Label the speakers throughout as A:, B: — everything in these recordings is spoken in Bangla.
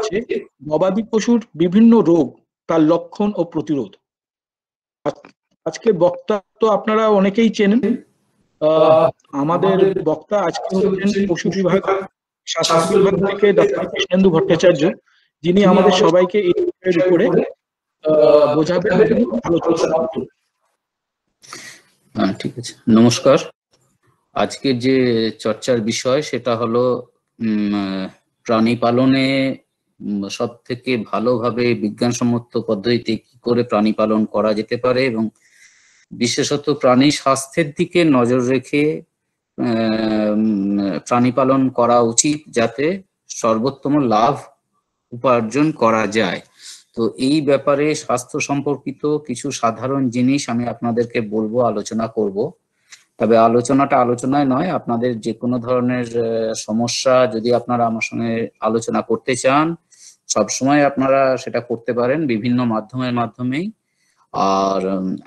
A: হচ্ছে গবাদি পশুর বিভিন্ন রোগ তার লক্ষণ ও প্রতিরোধ আজকে বক্তা তো আপনারা অনেকেই চেনেন আমাদের বক্তা আজকে হচ্ছেন পশু বিভাগ স্বাস্থ্য বিভাগ থেকে ডক্টর কৃষ্ণেন্দু ভট্টাচার্য যিনি আমাদের সবাইকে এই বিষয়ের উপরে বোঝাবেন আলোচনা
B: ঠিক আছে নমস্কার আজকের যে চর্চার বিষয় সেটা হলো প্রাণী পালনে সব থেকে ভালোভাবে বিজ্ঞানসম্মত পদ্ধতিতে কি করে প্রাণী পালন করা যেতে পারে এবং বিশেষত প্রাণী স্বাস্থ্যের দিকে নজর রেখে প্রাণী পালন করা উচিত যাতে সর্বোত্তম লাভ উপার্জন করা যায় তো এই ব্যাপারে স্বাস্থ্য সম্পর্কিত কিছু সাধারণ জিনিস আমি আপনাদেরকে বলবো আলোচনা করব তবে আলোচনাটা আলোচনায় নয় আপনাদের যে কোনো ধরনের সমস্যা যদি আপনারা আমার সঙ্গে আলোচনা করতে চান সবসময় আপনারা সেটা করতে পারেন বিভিন্ন মাধ্যমের মাধ্যমেই আর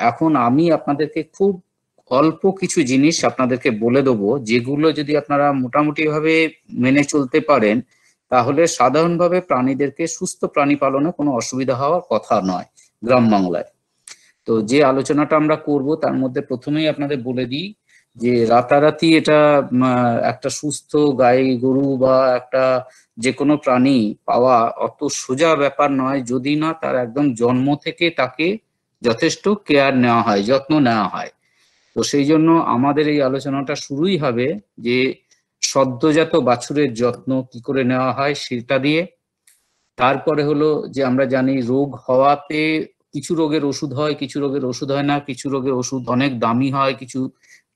B: এখন আমি আপনাদেরকে খুব অল্প কিছু জিনিস আপনাদেরকে বলে দেবো যেগুলো যদি আপনারা মোটামুটি ভাবে মেনে চলতে পারেন তাহলে সাধারণভাবে প্রাণীদেরকে সুস্থ প্রাণী পালনে কোনো অসুবিধা হওয়ার কথা নয় গ্রাম বাংলায় তো যে আলোচনাটা আমরা করব তার মধ্যে প্রথমেই আপনাদের বলে দিই যে রাতারাতি এটা একটা সুস্থ গাই গরু বা একটা যে কোনো প্রাণী পাওয়া অত সোজা ব্যাপার নয় যদি না তার একদম জন্ম থেকে তাকে যথেষ্ট কেয়ার নেওয়া হয় যত্ন নেওয়া হয় তো সেই জন্য আমাদের এই আলোচনাটা শুরুই হবে যে সদ্যজাত বাছুরের যত্ন কি করে নেওয়া হয় সেটা দিয়ে তারপরে হলো যে আমরা জানি রোগ হওয়াতে কিছু রোগের ওষুধ হয় কিছু রোগের ওষুধ হয় না কিছু রোগের ওষুধ অনেক দামি হয় কিছু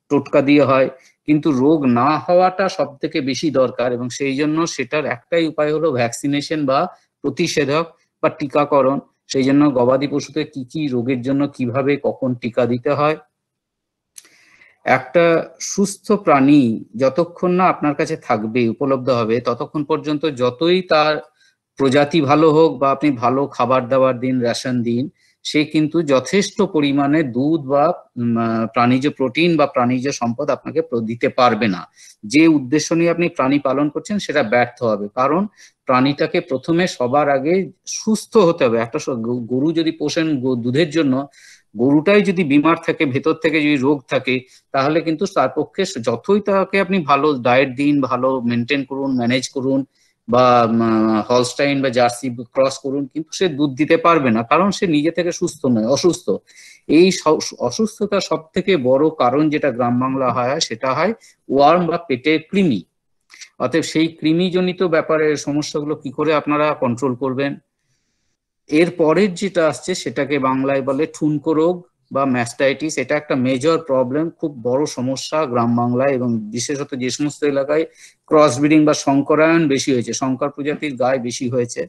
B: টোটকা দিয়ে হয় কিন্তু রোগ না হওয়াটা সব থেকে বেশি দরকার এবং সেই জন্য সেটার একটাই উপায় হলো ভ্যাকসিনেশন বা প্রতিষেধক বা টিকাকরণ সেই জন্য গবাদি পশুতে কি কি রোগের জন্য কিভাবে কখন টিকা দিতে হয় একটা সুস্থ প্রাণী যতক্ষণ না আপনার কাছে থাকবে উপলব্ধ হবে ততক্ষণ পর্যন্ত যতই তার প্রজাতি ভালো হোক বা আপনি ভালো খাবার দাবার দিন রেশন দিন সে কিন্তু যথেষ্ট পরিমাণে দুধ বা প্রাণীজ প্রোটিন বা প্রাণীজ সম্পদ আপনাকে দিতে পারবে না যে উদ্দেশ্য নিয়ে আপনি প্রাণী পালন করছেন সেটা ব্যর্থ হবে কারণ প্রাণীটাকে প্রথমে সবার আগে সুস্থ হতে হবে একটা গরু যদি পোষেন দুধের জন্য গরুটাই যদি বিমার থাকে ভেতর থেকে যদি রোগ থাকে তাহলে কিন্তু তার পক্ষে যতই তাকে আপনি ভালো ডায়েট দিন ভালো মেনটেন করুন ম্যানেজ করুন বা হলস্টাইন বা জার্সি ক্রস করুন কিন্তু সে দুধ দিতে পারবে না কারণ সে নিজে থেকে সুস্থ নয় অসুস্থ এই অসুস্থতার সব থেকে বড় কারণ যেটা গ্রাম বাংলা হয় সেটা হয় ওয়ার্ম বা পেটের কৃমি অতএব সেই কৃমিজনিত ব্যাপারে সমস্যাগুলো কি করে আপনারা কন্ট্রোল করবেন এর পরের যেটা আসছে সেটাকে বাংলায় বলে ঠুনকো রোগ বা ম্যাস্টাইটিস এটা একটা মেজর প্রবলেম খুব বড় সমস্যা গ্রাম বাংলায় এবং বিশেষত যে সমস্ত এলাকায় ক্রস ব্রিডিং বা শঙ্করায়ন বেশি হয়েছে শঙ্কর প্রজাতির গায়ে বেশি হয়েছে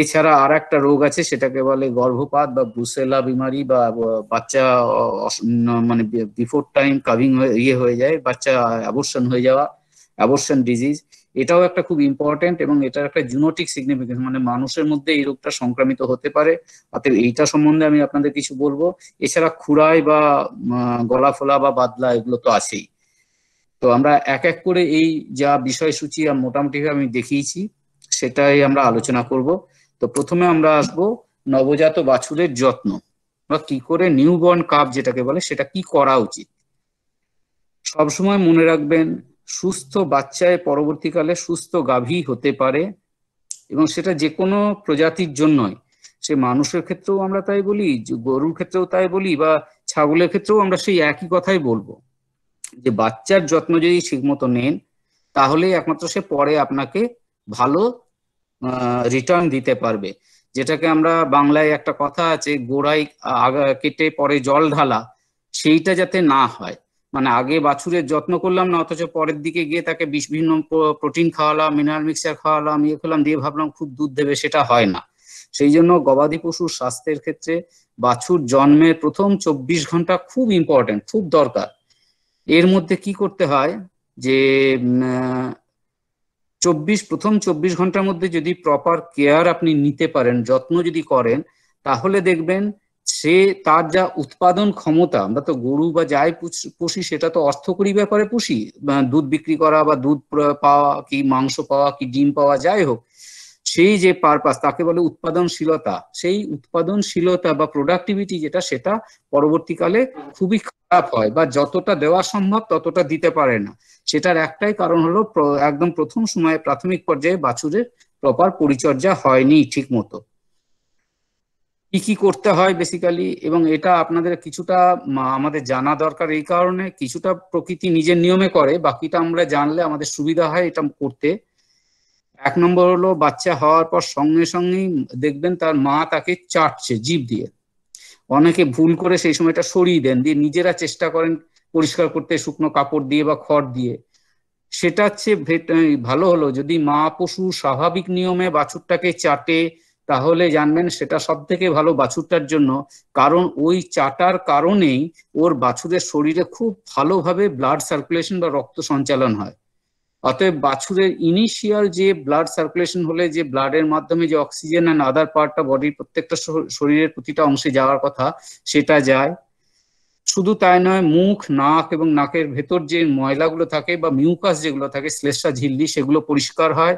B: এছাড়া আর একটা রোগ আছে সেটাকে বলে গর্ভপাত বা ব্রুসেলা বিমারি বা বাচ্চা মানে বিফোর টাইম কাভিং ইয়ে হয়ে যায় বাচ্চা অ্যাবর্শন হয়ে যাওয়া অ্যাবর্শন ডিজিজ এটাও একটা খুব ইম্পর্টেন্ট এবং এটার একটা জুনোটিক সিগনিফিকেন্স মানে মানুষের মধ্যে এই রোগটা সংক্রামিত হতে পারে অতএব এইটা সম্বন্ধে আমি আপনাদের কিছু বলবো এছাড়া খুড়াই বা গলা ফোলা বা বাদলা এগুলো তো আছেই তো আমরা এক এক করে এই যা বিষয়সূচি মোটামুটি আমি দেখিয়েছি সেটাই আমরা আলোচনা করব তো প্রথমে আমরা আসব নবজাত বাছুরের যত্ন বা কি করে নিউবর্ন কাপ যেটাকে বলে সেটা কি করা উচিত সবসময় মনে রাখবেন সুস্থ বাচ্চায় পরবর্তীকালে সুস্থ গাভী হতে পারে এবং সেটা যে কোনো প্রজাতির জন্যই সে মানুষের ক্ষেত্রেও আমরা তাই বলি গরুর ক্ষেত্রেও তাই বলি বা ছাগলের ক্ষেত্রেও আমরা সেই একই কথাই বলবো যে বাচ্চার যত্ন যদি ঠিকমতো নেন তাহলে একমাত্র সে পরে আপনাকে ভালো রিটার্ন দিতে পারবে যেটাকে আমরা বাংলায় একটা কথা আছে গোড়ায় কেটে পরে জল ঢালা সেইটা যাতে না হয় মানে আগে বাছুরের যত্ন করলাম না অথচ পরের দিকে গিয়ে তাকে বিভিন্ন প্রোটিন খাওয়ালাম মিনারেল মিক্সচার খাওয়ালাম ইয়ে খেলাম দিয়ে ভাবলাম খুব দুধ দেবে সেটা হয় না সেই জন্য গবাদি পশুর স্বাস্থ্যের ক্ষেত্রে বাছুর জন্মের প্রথম চব্বিশ ঘন্টা খুব ইম্পর্টেন্ট খুব দরকার এর মধ্যে কি করতে হয় যে চব্বিশ প্রথম চব্বিশ ঘন্টার মধ্যে যদি প্রপার কেয়ার আপনি নিতে পারেন যত্ন যদি করেন তাহলে দেখবেন সে তার যা উৎপাদন ক্ষমতা আমরা তো গরু বা যাই পুষি সেটা তো অর্থকরী ব্যাপারে পুষি দুধ বিক্রি করা বা দুধ পাওয়া কি মাংস পাওয়া কি ডিম পাওয়া যাই হোক সেই যে পারপাস তাকে বলে উৎপাদনশীলতা সেই উৎপাদনশীলতা বা প্রোডাক্টিভিটি যেটা সেটা পরবর্তীকালে খুবই খারাপ হয় বা যতটা দেওয়া সম্ভব ততটা দিতে পারে না সেটার একটাই কারণ হলো একদম প্রথম সময়ে প্রাথমিক পর্যায়ে বাছুরের প্রপার পরিচর্যা হয়নি ঠিক মতো কি কি করতে হয় বেসিক্যালি এবং এটা আপনাদের কিছুটা আমাদের জানা দরকার এই কারণে কিছুটা প্রকৃতি নিজের নিয়মে করে বাকিটা আমরা জানলে আমাদের সুবিধা হয় এটা করতে এক নম্বর হলো বাচ্চা হওয়ার পর সঙ্গে সঙ্গেই দেখবেন তার মা তাকে চাটছে জীব দিয়ে অনেকে ভুল করে সেই সময়টা সরিয়ে দেন দিয়ে নিজেরা চেষ্টা করেন পরিষ্কার করতে শুকনো কাপড় দিয়ে বা খড় দিয়ে সেটা হচ্ছে ভালো হলো যদি মা পশু স্বাভাবিক নিয়মে বাছুরটাকে চাটে তাহলে জানবেন সেটা সব থেকে ভালো বাছুরটার জন্য কারণ ওই চাটার কারণেই ওর বাছুরের শরীরে খুব ভালোভাবে ব্লাড সার্কুলেশন বা রক্ত সঞ্চালন হয় অতএব বাছুরের ইনিশিয়াল যে ব্লাড সার্কুলেশন হলে যে ব্লাডের মাধ্যমে যে অক্সিজেন অ্যান্ড আদার পার্টটা বডির প্রত্যেকটা শরীরের প্রতিটা অংশে যাওয়ার কথা সেটা যায় শুধু তাই নয় মুখ নাক এবং নাকের ভেতর যে ময়লাগুলো থাকে বা মিউকাস যেগুলো থাকে শ্লেষা ঝিল্লি সেগুলো পরিষ্কার হয়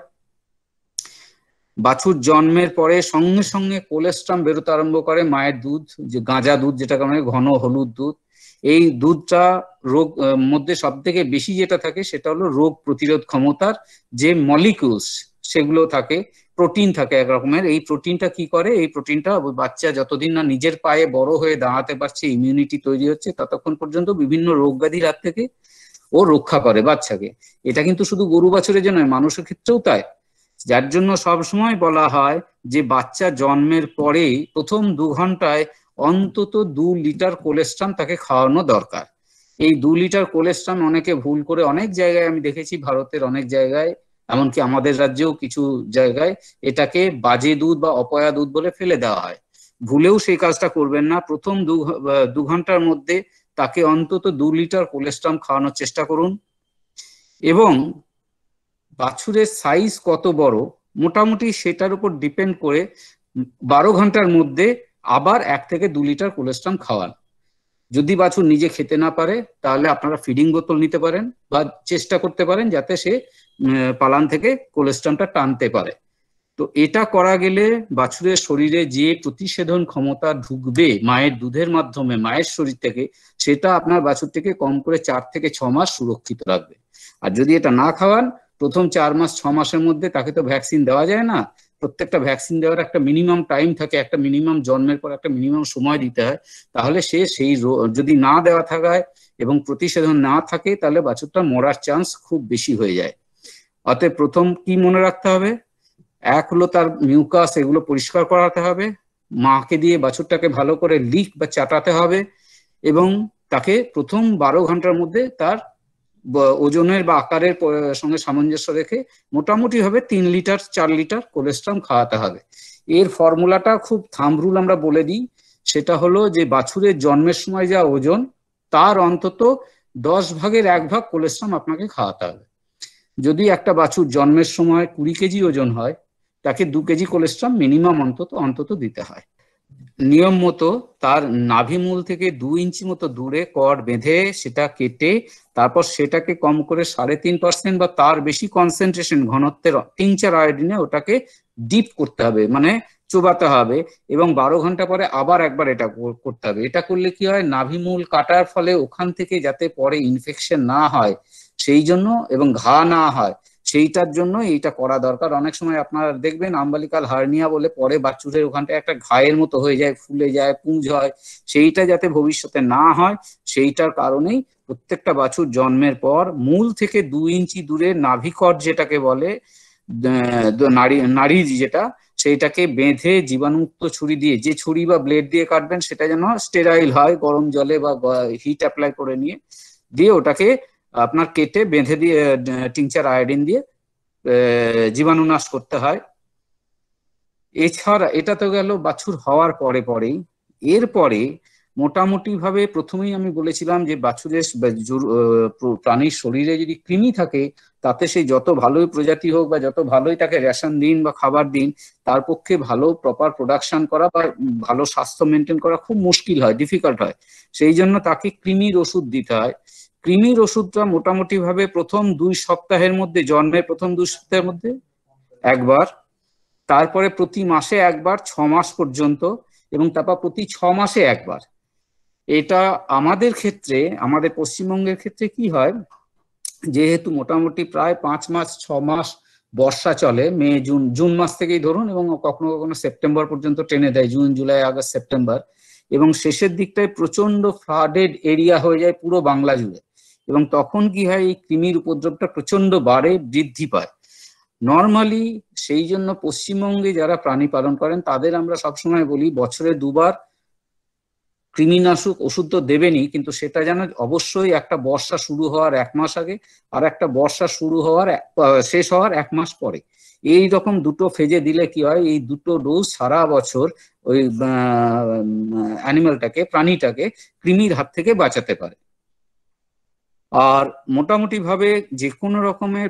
B: বাছুর জন্মের পরে সঙ্গে সঙ্গে কোলেস্ট্রাম বেরোতে আরম্ভ করে মায়ের দুধ যে গাঁজা দুধ যেটাকে কারণে ঘন হলুদ দুধ এই দুধটা রোগ মধ্যে সব থেকে বেশি যেটা থাকে সেটা হলো রোগ প্রতিরোধ ক্ষমতার যে মলিকিউলস সেগুলো থাকে প্রোটিন থাকে একরকমের এই প্রোটিনটা কি করে এই প্রোটিনটা বাচ্চা যতদিন না নিজের পায়ে বড় হয়ে দাঁড়াতে পারছে ইমিউনিটি তৈরি হচ্ছে ততক্ষণ পর্যন্ত বিভিন্ন রোগ ব্যাধির হাত থেকে ও রক্ষা করে বাচ্চাকে এটা কিন্তু শুধু গরু বাছুরের জন্য মানুষের ক্ষেত্রেও তাই যার জন্য সবসময় বলা হয় যে বাচ্চা জন্মের পরেই প্রথম দু ঘন্টায় অন্তত দু লিটার কোলেস্ট্রাম তাকে খাওয়ানো দরকার এই দু লিটার কোলেস্ট্রাম অনেকে ভুল করে অনেক জায়গায় আমি দেখেছি ভারতের অনেক জায়গায় এমনকি আমাদের রাজ্যেও কিছু জায়গায় এটাকে বাজে দুধ বা অপয়া দুধ বলে ফেলে দেওয়া হয় ভুলেও সেই কাজটা করবেন না প্রথম দু ঘন্টার মধ্যে তাকে অন্তত দু লিটার কোলেস্ট্রাম খাওয়ানোর চেষ্টা করুন এবং বাছুরের সাইজ কত বড় মোটামুটি সেটার উপর ডিপেন্ড করে বারো ঘন্টার মধ্যে আবার এক থেকে দু লিটার কোলেস্ট্রাম খাওয়ান যদি বাছুর নিজে খেতে না পারে তাহলে আপনারা ফিডিং বোতল নিতে পারেন বা চেষ্টা করতে পারেন যাতে সে পালান থেকে কোলেস্ট্রামটা টানতে পারে তো এটা করা গেলে বাছুরের শরীরে যে প্রতিষেধন ক্ষমতা ঢুকবে মায়ের দুধের মাধ্যমে মায়ের শরীর থেকে সেটা আপনার বাছুর থেকে কম করে চার থেকে ছ মাস সুরক্ষিত রাখবে আর যদি এটা না খাওয়ান প্রথম চার মাস ছ মাসের মধ্যে তাকে তো ভ্যাকসিন দেওয়া যায় না প্রত্যেকটা ভ্যাকসিন দেওয়ার একটা মিনিমাম টাইম থাকে একটা মিনিমাম জন্মের পর একটা মিনিমাম সময় দিতে হয় তাহলে সে সেই যদি না দেওয়া থাকায় এবং প্রতিষেধন না থাকে তাহলে বাছুরটা মরার চান্স খুব বেশি হয়ে যায় অতএব প্রথম কি মনে রাখতে হবে এক হলো তার মিউকাস এগুলো পরিষ্কার করাতে হবে মাকে দিয়ে বাছুরটাকে ভালো করে লিক বা চাটাতে হবে এবং তাকে প্রথম বারো ঘন্টার মধ্যে তার ওজনের বা আকারের সঙ্গে সামঞ্জস্য রেখে মোটামুটি হবে তিন লিটার চার লিটার কোলেস্ট্রাম খাওয়াতে হবে এর ফর্মুলাটা খুব থাম রুল আমরা বলে দিই সেটা হলো যে বাছুরের জন্মের সময় যা ওজন তার অন্তত দশ ভাগের এক ভাগ কোলেস্ট্রাম আপনাকে খাওয়াতে হবে যদি একটা বাছুর জন্মের সময় কুড়ি কেজি ওজন হয় তাকে দু কেজি কোলেস্ট্রাম মিনিমাম অন্তত অন্তত দিতে হয় নিয়ম মতো তার নাভিমূল থেকে দু ইঞ্চি মতো দূরে কর বেঁধে সেটা কেটে তারপর সেটাকে কম করে সাড়ে তিন পার্সেন্ট বা তার বেশি কনসেন্ট্রেশন ঘনত্বের তিন চার আয়োডিনে ওটাকে ডিপ করতে হবে মানে চোবাতে হবে এবং বারো ঘন্টা পরে আবার একবার এটা করতে হবে এটা করলে কি হয় নাভিমূল কাটার ফলে ওখান থেকে যাতে পরে ইনফেকশন না হয় সেই জন্য এবং ঘা না হয় সেইটার জন্য এইটা করা দরকার অনেক সময় আপনারা দেখবেন আম্বালিকাল হার্নিয়া বলে পরে বাচ্চুদের ওখানটা একটা ঘায়ের মতো হয়ে যায় ফুলে যায় পুঁজ হয় সেইটা যাতে ভবিষ্যতে না হয় সেইটার কারণেই প্রত্যেকটা বাছুর জন্মের পর মূল থেকে দু ইঞ্চি দূরে নাভিকট যেটাকে বলে নারী নারী যেটা সেইটাকে বেঁধে জীবাণুমুক্ত ছুরি দিয়ে যে ছুরি বা ব্লেড দিয়ে কাটবেন সেটা যেন স্টেরাইল হয় গরম জলে বা হিট অ্যাপ্লাই করে নিয়ে দিয়ে ওটাকে আপনার কেটে বেঁধে দিয়ে টিংচার আয়োডিন দিয়ে জীবাণু নাশ করতে হয় এছাড়া এটা তো গেল বাছুর হওয়ার পরে পরেই এরপরে মোটামুটি ভাবে প্রথমেই আমি বলেছিলাম যে বাছুরের প্রাণীর শরীরে যদি কৃমি থাকে তাতে সেই যত ভালোই প্রজাতি হোক বা যত ভালোই তাকে রেশন দিন বা খাবার দিন তার পক্ষে ভালো প্রপার প্রোডাকশন করা বা ভালো স্বাস্থ্য মেনটেন করা খুব মুশকিল হয় ডিফিকাল্ট হয় সেই জন্য তাকে কৃমির ওষুধ দিতে হয় কৃমির ওষুধটা মোটামুটিভাবে প্রথম দুই সপ্তাহের মধ্যে জন্মের প্রথম দুই সপ্তাহের মধ্যে একবার তারপরে প্রতি মাসে একবার ছ মাস পর্যন্ত এবং তারপর প্রতি ছ মাসে একবার এটা আমাদের ক্ষেত্রে আমাদের পশ্চিমবঙ্গের ক্ষেত্রে কি হয় যেহেতু মোটামুটি প্রায় পাঁচ মাস ছ মাস বর্ষা চলে মে জুন জুন মাস থেকেই ধরুন এবং কখনো কখনো সেপ্টেম্বর পর্যন্ত টেনে দেয় জুন জুলাই আগস্ট সেপ্টেম্বর এবং শেষের দিকটায় প্রচন্ড ফ্লাডেড এরিয়া হয়ে যায় পুরো বাংলা জুড়ে এবং তখন কি হয় এই কৃমির উপদ্রবটা প্রচন্ড বাড়ে বৃদ্ধি পায় নর্মালি সেই জন্য পশ্চিমবঙ্গে যারা প্রাণী পালন করেন তাদের আমরা সবসময় বলি বছরে দুবার কৃমিনাশক ওষুধ তো দেবেনি কিন্তু সেটা যেন অবশ্যই একটা বর্ষা শুরু হওয়ার এক মাস আগে আর একটা বর্ষা শুরু হওয়ার শেষ হওয়ার এক মাস পরে এই রকম দুটো ফেজে দিলে কি হয় এই দুটো ডোজ সারা বছর ওই অ্যানিমালটাকে প্রাণীটাকে কৃমির হাত থেকে বাঁচাতে পারে আর ভাবে যে কোনো রকমের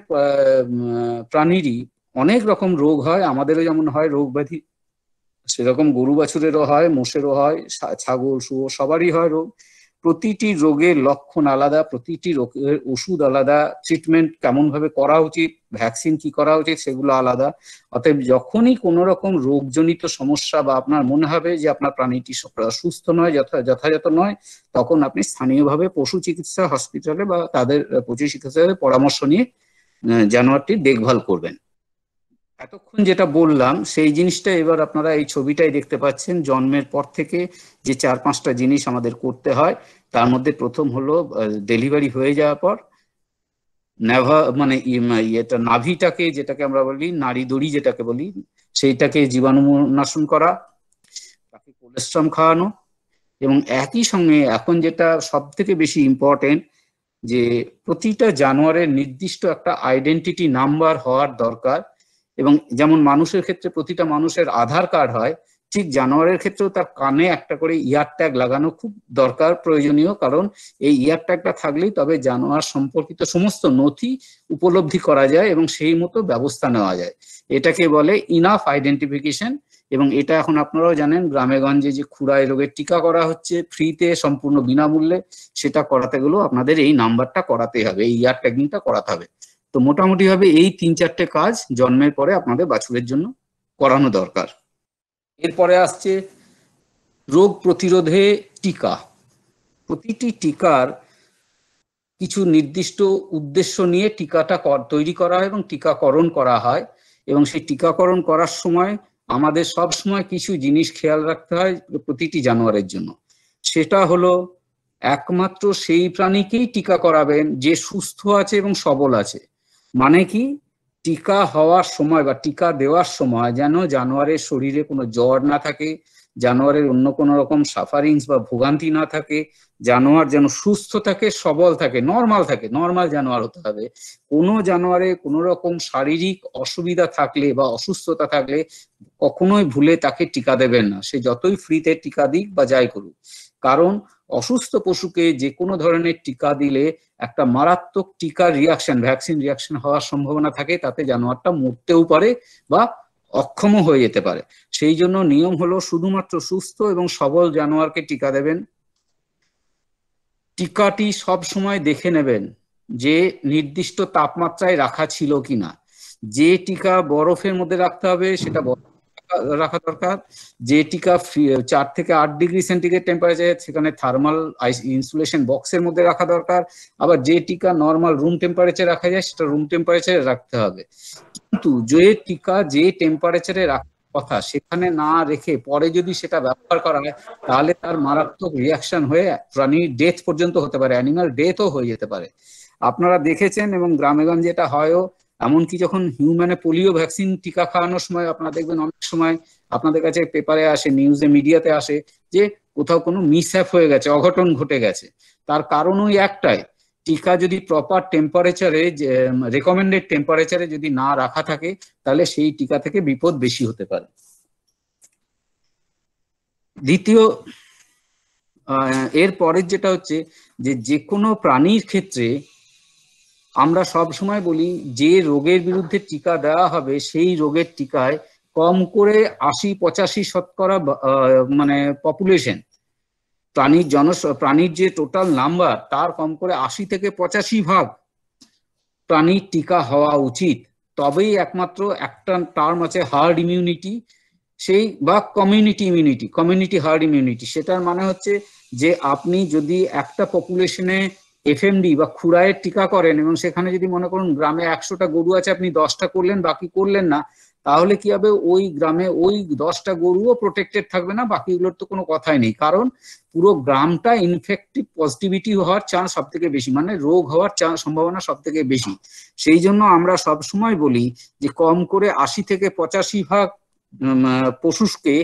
B: প্রাণীরই অনেক রকম রোগ হয় আমাদেরও যেমন হয় রোগ ব্যাধি সেরকম গরু বাছুরেরও হয় মোষেরও হয় ছাগল শুয়ো সবারই হয় রোগ প্রতিটি রোগের লক্ষণ আলাদা প্রতিটি রোগের ওষুধ আলাদা ট্রিটমেন্ট কেমন ভাবে করা উচিত ভ্যাকসিন কি করা উচিত সেগুলো আলাদা অতএব যখনই কোন রকম রোগজনিত সমস্যা বা আপনার মনে হবে যে আপনার প্রাণীটি সুস্থ নয় যথাযথ নয় তখন আপনি স্থানীয়ভাবে পশু চিকিৎসা হসপিটালে বা তাদের পশু চিকিৎসালয়ের পরামর্শ নিয়ে জানোয়ারটির দেখভাল করবেন এতক্ষণ যেটা বললাম সেই জিনিসটা এবার আপনারা এই ছবিটাই দেখতে পাচ্ছেন জন্মের পর থেকে যে চার পাঁচটা জিনিস আমাদের করতে হয় তার মধ্যে প্রথম হলো ডেলিভারি হয়ে যাওয়ার পর নেভা মানে এটা নাভিটাকে যেটাকে আমরা বলি নারী দড়ি যেটাকে বলি সেইটাকে জীবাণুনাশন করা তাকে কোলেস্ট্রাম খাওয়ানো এবং একই সঙ্গে এখন যেটা সব থেকে বেশি ইম্পর্টেন্ট যে প্রতিটা জানোয়ারের নির্দিষ্ট একটা আইডেন্টিটি নাম্বার হওয়ার দরকার এবং যেমন মানুষের ক্ষেত্রে প্রতিটা মানুষের আধার কার্ড হয় ঠিক জানোয়ারের ক্ষেত্রেও তার কানে একটা করে ইয়ার ট্যাগ লাগানো খুব দরকার প্রয়োজনীয় কারণ এই ইয়ার ট্যাগটা থাকলেই তবে জানোয়ার সম্পর্কিত সমস্ত নথি উপলব্ধি করা যায় এবং সেই মতো ব্যবস্থা নেওয়া যায় এটাকে বলে ইনাফ আইডেন্টিফিকেশন এবং এটা এখন আপনারাও জানেন গ্রামে গঞ্জে যে খুড়ায় রোগের টিকা করা হচ্ছে ফ্রিতে সম্পূর্ণ বিনামূল্যে সেটা করাতে গেলেও আপনাদের এই নাম্বারটা করাতে হবে এই ইয়ার ট্যাগিংটা করাতে হবে তো মোটামুটি ভাবে এই তিন চারটে কাজ জন্মের পরে আপনাদের বাছুরের জন্য করানো দরকার এরপরে আসছে রোগ প্রতিরোধে টিকা প্রতিটি টিকার কিছু নির্দিষ্ট উদ্দেশ্য নিয়ে টিকাটা তৈরি করা হয় এবং টিকাকরণ করা হয় এবং সেই টিকাকরণ করার সময় আমাদের সব সময় কিছু জিনিস খেয়াল রাখতে হয় প্রতিটি জানোয়ারের জন্য সেটা হলো একমাত্র সেই প্রাণীকেই টিকা করাবেন যে সুস্থ আছে এবং সবল আছে মানে কি টিকা হওয়ার সময় বা টিকা দেওয়ার সময় যেন জানোয়ারের শরীরে কোনো জ্বর না থাকে জানোয়ারের অন্য কোন রকম সাফারিংস বা ভোগান্তি না থাকে জানোয়ার যেন সুস্থ থাকে সবল থাকে নর্মাল থাকে নর্মাল জানোয়ার হতে হবে কোনো জানোয়ারে কোনো রকম শারীরিক অসুবিধা থাকলে বা অসুস্থতা থাকলে কখনোই ভুলে তাকে টিকা দেবেন না সে যতই ফ্রিতে টিকা দিক বা যাই করুক কারণ অসুস্থ পশুকে যে কোনো ধরনের টিকা দিলে একটা মারাত্মক টিকার রিয়াকশন ভ্যাকসিন রিয়াকশন হওয়ার সম্ভাবনা থাকে তাতে জানোয়ারটা মরতেও পারে বা অক্ষম হয়ে যেতে পারে সেই জন্য নিয়ম হলো শুধুমাত্র সুস্থ এবং সবল জানোয়ারকে টিকা দেবেন টিকাটি সব সময় দেখে নেবেন যে নির্দিষ্ট তাপমাত্রায় রাখা ছিল কিনা যে টিকা বরফের মধ্যে রাখতে হবে সেটা বরফ রাখা দরকার যে টিকা চার থেকে আট ডিগ্রি সেন্টিগ্রেড টেম্পারেচার সেখানে থার্মাল ইনসুলেশন বক্সের মধ্যে রাখা দরকার আবার যে টিকা নর্মাল রুম টেম্পারেচার রাখা যায় সেটা রুম টেম্পারেচারে রাখতে হবে কিন্তু যে টিকা যে টেম্পারেচারে রাখার কথা সেখানে না রেখে পরে যদি সেটা ব্যবহার করা হয় তাহলে তার মারাত্মক রিয়াকশন হয়ে প্রাণী ডেথ পর্যন্ত হতে পারে অ্যানিমাল ডেথও হয়ে যেতে পারে আপনারা দেখেছেন এবং গ্রামেগঞ্জে এটা হয়ও এমনকি যখন হিউম্যানে পোলিও ভ্যাকসিন টিকা খাওয়ানোর সময় আপনারা দেখবেন অনেক সময় আপনাদের কাছে পেপারে আসে নিউজে মিডিয়াতে আসে যে কোথাও কোনো মিস হয়ে গেছে অঘটন ঘটে গেছে তার কারণ ওই একটাই টিকা যদি প্রপার টেম্পারেচারে রেকমেন্ডেড টেম্পারেচারে যদি না রাখা থাকে তাহলে সেই টিকা থেকে বিপদ বেশি হতে পারে দ্বিতীয় এর পরের যেটা হচ্ছে যে যে কোনো প্রাণীর ক্ষেত্রে আমরা সব সময় বলি যে রোগের বিরুদ্ধে টিকা দেওয়া হবে সেই রোগের টিকায় কম করে আশি পঁচাশি শতকরা মানে পপুলেশন প্রাণীর জন প্রাণীর যে টোটাল নাম্বার তার কম করে আশি থেকে পঁচাশি ভাগ প্রাণীর টিকা হওয়া উচিত তবেই একমাত্র একটা টার্ম আছে হার্ড ইমিউনিটি সেই বা community immunity community herd immunity সেটার মানে হচ্ছে যে আপনি যদি একটা পপুলেশনে এফএমডি বা খুড়ায়ের টিকা করেন এবং সেখানে যদি মনে করুন গ্রামে একশোটা গরু আছে আপনি দশটা করলেন বাকি করলেন না তাহলে কি হবে ওই গ্রামে ওই দশটা গরুও প্রোটেক্টেড থাকবে না বাকিগুলোর তো কোনো কথাই নেই কারণ পুরো গ্রামটা ইনফেক্টিভ পজিটিভিটি হওয়ার চান্স সব থেকে বেশি মানে রোগ হওয়ার সম্ভাবনা সব থেকে বেশি সেই জন্য আমরা সব সময় বলি যে কম করে আশি থেকে পঁচাশি ভাগ পশুকে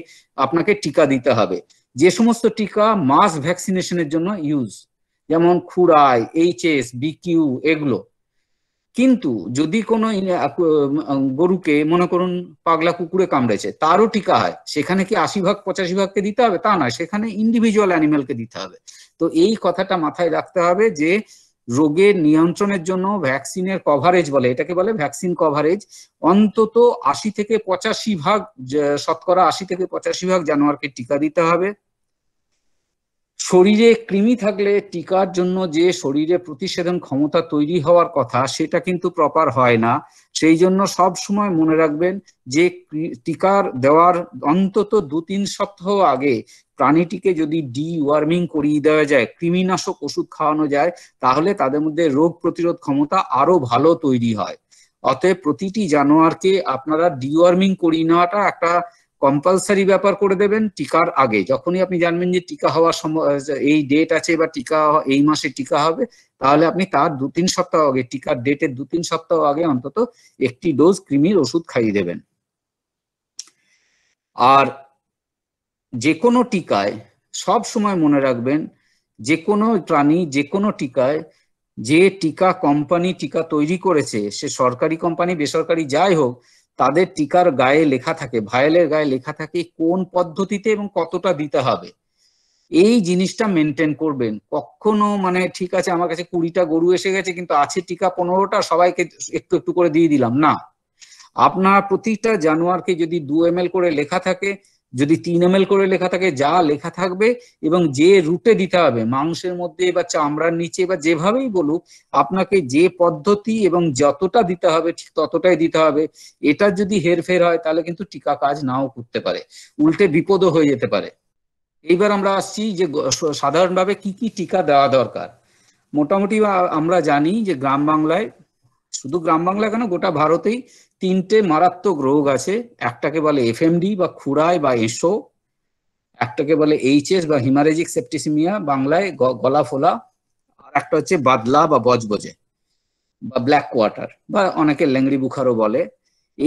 B: আপনাকে টিকা দিতে হবে যে সমস্ত টিকা মাস ভ্যাকসিনেশনের জন্য ইউজ যেমন খুড়াই এইচএস বিকিউ এগুলো কিন্তু যদি কোনো গরুকে মনে করুন পাগলা কুকুরে কামড়েছে তারও টিকা হয় সেখানে কি আশি ভাগ পঁচাশি ভাগকে দিতে হবে তা নয় সেখানে ইন্ডিভিজুয়াল অ্যানিমেলকে দিতে হবে তো এই কথাটা মাথায় রাখতে হবে যে রোগের নিয়ন্ত্রণের জন্য ভ্যাকসিনের কভারেজ বলে এটাকে বলে ভ্যাকসিন কভারেজ অন্তত আশি থেকে পঁচাশি ভাগ শতকরা আশি থেকে পঁচাশি ভাগ জানোয়ারকে টিকা দিতে হবে শরীরে কৃমি থাকলে টিকার জন্য যে শরীরে প্রতিষেধন ক্ষমতা তৈরি হওয়ার কথা সেটা কিন্তু প্রপার হয় না সেই জন্য সব সময় মনে রাখবেন যে টিকার দেওয়ার অন্তত দু তিন সপ্তাহ আগে প্রাণীটিকে যদি ডি ওয়ার্মিং করিয়ে দেওয়া যায় কৃমিনাশক ওষুধ খাওয়ানো যায় তাহলে তাদের মধ্যে রোগ প্রতিরোধ ক্ষমতা আরো ভালো তৈরি হয় অতএব প্রতিটি জানোয়ারকে আপনারা ডিওয়ার্মিং করিয়ে নেওয়াটা একটা কম্পালসারি ব্যাপার করে দেবেন টিকার আগে যখনই আপনি জানবেন যে টিকা হওয়ার সময় এই ডেট আছে বা টিকা এই মাসে টিকা হবে তাহলে আপনি তার দু তিন সপ্তাহ আগে টিকার ডেটের দু তিন সপ্তাহ আগে অন্তত একটি ডোজ ক্রিমির ওষুধ খাইয়ে দেবেন আর যে কোনো টিকায় সব সময় মনে রাখবেন যে কোনো প্রাণী যে কোনো টিকায় যে টিকা কোম্পানি টিকা তৈরি করেছে সে সরকারি কোম্পানি বেসরকারি যাই হোক তাদের টিকার গায়ে লেখা থাকে ভায়েলের গায়ে লেখা থাকে কোন পদ্ধতিতে এবং কতটা দিতে হবে এই জিনিসটা মেনটেন করবেন কখনো মানে ঠিক আছে আমার কাছে কুড়িটা গরু এসে গেছে কিন্তু আছে টিকা পনেরোটা সবাইকে একটু একটু করে দিয়ে দিলাম না আপনার প্রতিটা জানোয়ারকে যদি দু এম করে লেখা থাকে যদি তিন এম করে লেখা থাকে যা লেখা থাকবে এবং যে রুটে দিতে হবে মাংসের মধ্যে বা চামড়ার নিচে বা যেভাবেই বলুক আপনাকে যে পদ্ধতি এবং যতটা দিতে হবে ঠিক ততটাই দিতে হবে এটা যদি হেরফের হয় তাহলে কিন্তু টিকা কাজ নাও করতে পারে উল্টে বিপদও হয়ে যেতে পারে এইবার আমরা আসছি যে সাধারণভাবে কি কি টিকা দেওয়া দরকার মোটামুটি আমরা জানি যে গ্রাম বাংলায় শুধু গ্রাম বাংলা কেন গোটা ভারতেই তিনটে মারাত্মক রোগ আছে একটাকে বলে এফএমডি বা খুড়ায় বা এসো একটাকে বলে এইচএস বা হিমারেজিক সেপ্টিসিমিয়া বাংলায় গলা ফোলা আর একটা হচ্ছে বাদলা বা বজবজে বা ব্ল্যাক কোয়ার্টার বা অনেকে ল্যাংড়ি বুখারও বলে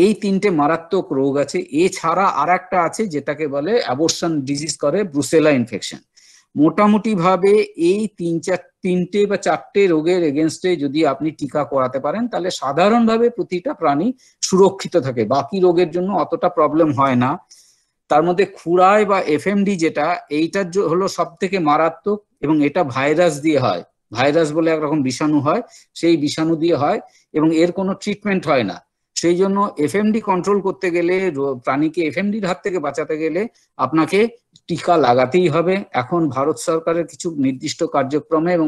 B: এই তিনটে মারাত্মক রোগ আছে এছাড়া আর একটা আছে যেটাকে বলে অ্যাবোর্শন ডিজিজ করে ব্রুসেলা ইনফেকশন মোটামুটিভাবে এই তিন চার তিনটে বা চারটে রোগের এগেনস্টে যদি আপনি টিকা করাতে পারেন তাহলে সাধারণভাবে প্রতিটা প্রাণী সুরক্ষিত থাকে বাকি রোগের জন্য অতটা প্রবলেম হয় না তার মধ্যে খুড়ায় বা এফএমডি যেটা এইটার হলো সব থেকে মারাত্মক এবং এটা ভাইরাস দিয়ে হয় ভাইরাস বলে একরকম বিষাণু হয় সেই বিষাণু দিয়ে হয় এবং এর কোনো ট্রিটমেন্ট হয় না সেই জন্য এফএমডি কন্ট্রোল করতে গেলে প্রাণীকে এফএমডির হাত থেকে বাঁচাতে গেলে আপনাকে টিকা লাগাতেই হবে এখন ভারত সরকারের কিছু নির্দিষ্ট কার্যক্রমে এবং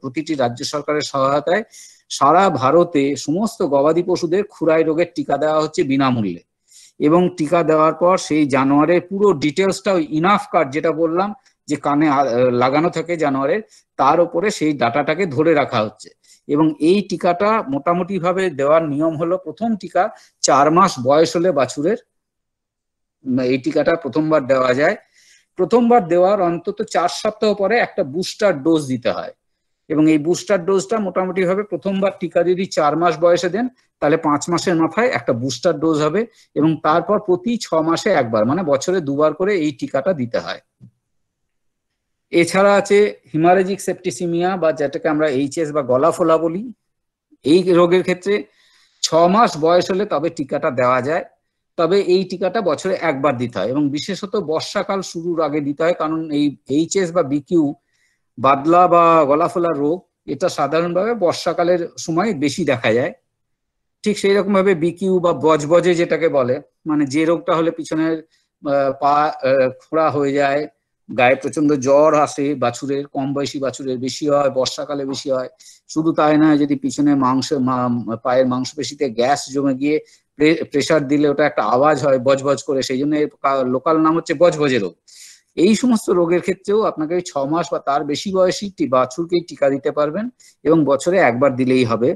B: প্রতিটি রাজ্য সরকারের সহায়তায় সারা ভারতে সমস্ত গবাদি পশুদের খুরাই রোগের টিকা দেওয়া হচ্ছে বিনামূল্যে এবং টিকা দেওয়ার পর সেই জানোয়ারের পুরো ডিটেলসটা ওই ইনাফ কার্ড যেটা বললাম যে কানে লাগানো থাকে জানোয়ারের তার উপরে সেই ডাটাটাকে ধরে রাখা হচ্ছে এবং এই টিকাটা মোটামুটিভাবে দেওয়ার নিয়ম হলো প্রথম টিকা চার মাস বয়স হলে বাছুরের এই টিকাটা প্রথমবার দেওয়া যায় প্রথমবার দেওয়ার অন্তত চার সপ্তাহ পরে একটা বুস্টার ডোজ দিতে হয় এবং এই বুস্টার ডোজটা মোটামুটি ভাবে প্রথমবার টিকা যদি চার মাস বয়সে দেন তাহলে পাঁচ মাসের মাথায় একটা বুস্টার ডোজ হবে এবং তারপর প্রতি ছ মাসে একবার মানে বছরে দুবার করে এই টিকাটা দিতে হয় এছাড়া আছে হিমারেজিক সেপ্টিসিমিয়া বা যেটাকে আমরা এইচএস বা গলা ফোলা বলি এই রোগের ক্ষেত্রে ছ মাস বয়স হলে তবে টিকাটা দেওয়া যায় তবে এই টিকাটা বছরে একবার দিতে হয় এবং বিশেষত বর্ষাকাল শুরুর আগে দিতে হয় কারণ এই এইচএস বা বিকিউ বাদলা বা গলাফোলা রোগ এটা সাধারণভাবে বর্ষাকালের সময় বেশি দেখা যায় ঠিক সেই রকম ভাবে বিকিউ বা বজবজে যেটাকে বলে মানে যে রোগটা হলে পিছনের পা খোড়া হয়ে যায় গায়ে প্রচন্ড জ্বর আসে বাছুরের কম বয়সী বাছুরের বেশি হয় বর্ষাকালে বেশি হয় শুধু তাই নয় যদি পিছনে মাংস পায়ের মাংসপেশিতে গ্যাস জমে গিয়ে প্রেশার দিলে ওটা একটা আওয়াজ হয় বজ করে সেই জন্য লোকাল নাম হচ্ছে বজবজে রোগ এই সমস্ত রোগের ক্ষেত্রেও আপনাকে ছ মাস বা তার বেশি বয়সী বাছুরকেই টিকা দিতে পারবেন এবং বছরে একবার দিলেই হবে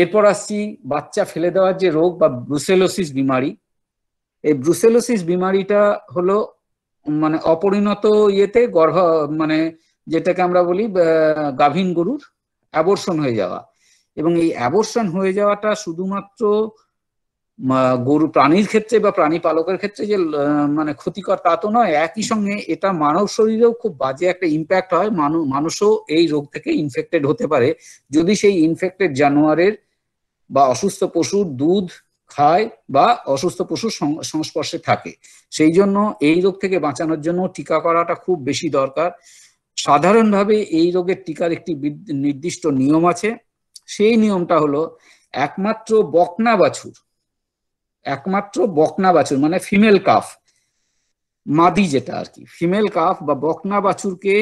B: এরপর আসছি বাচ্চা ফেলে দেওয়ার যে রোগ বা ব্রুসেলোসিস বিমারি এই ব্রুসেলোসিস বিমারিটা হলো মানে অপরিণত ইয়েতে গর্ভ মানে যেটাকে আমরা বলি গাভীন গরুর অ্যাবর্ষণ হয়ে যাওয়া এবং এই অ্যাবর্শন হয়ে যাওয়াটা শুধুমাত্র গরু প্রাণীর ক্ষেত্রে বা প্রাণী পালকের ক্ষেত্রে যে মানে ক্ষতিকর তা তো নয় একই সঙ্গে এটা মানব শরীরেও খুব বাজে একটা ইম্প্যাক্ট হয় মানুষও এই রোগ থেকে ইনফেক্টেড হতে পারে যদি সেই ইনফেক্টেড জানোয়ারের বা অসুস্থ পশুর দুধ খায় বা অসুস্থ পশুর সংস্পর্শে থাকে সেই জন্য এই রোগ থেকে বাঁচানোর জন্য টিকা করাটা খুব বেশি দরকার সাধারণভাবে এই রোগের টিকার একটি নির্দিষ্ট নিয়ম আছে সেই নিয়মটা হলো একমাত্র বকনা বাছুর একমাত্র বকনা বাছুর মানে ফিমেল কাফ মাদি যেটা আর কি ফিমেল কাফ বা বকনা বাছুরকে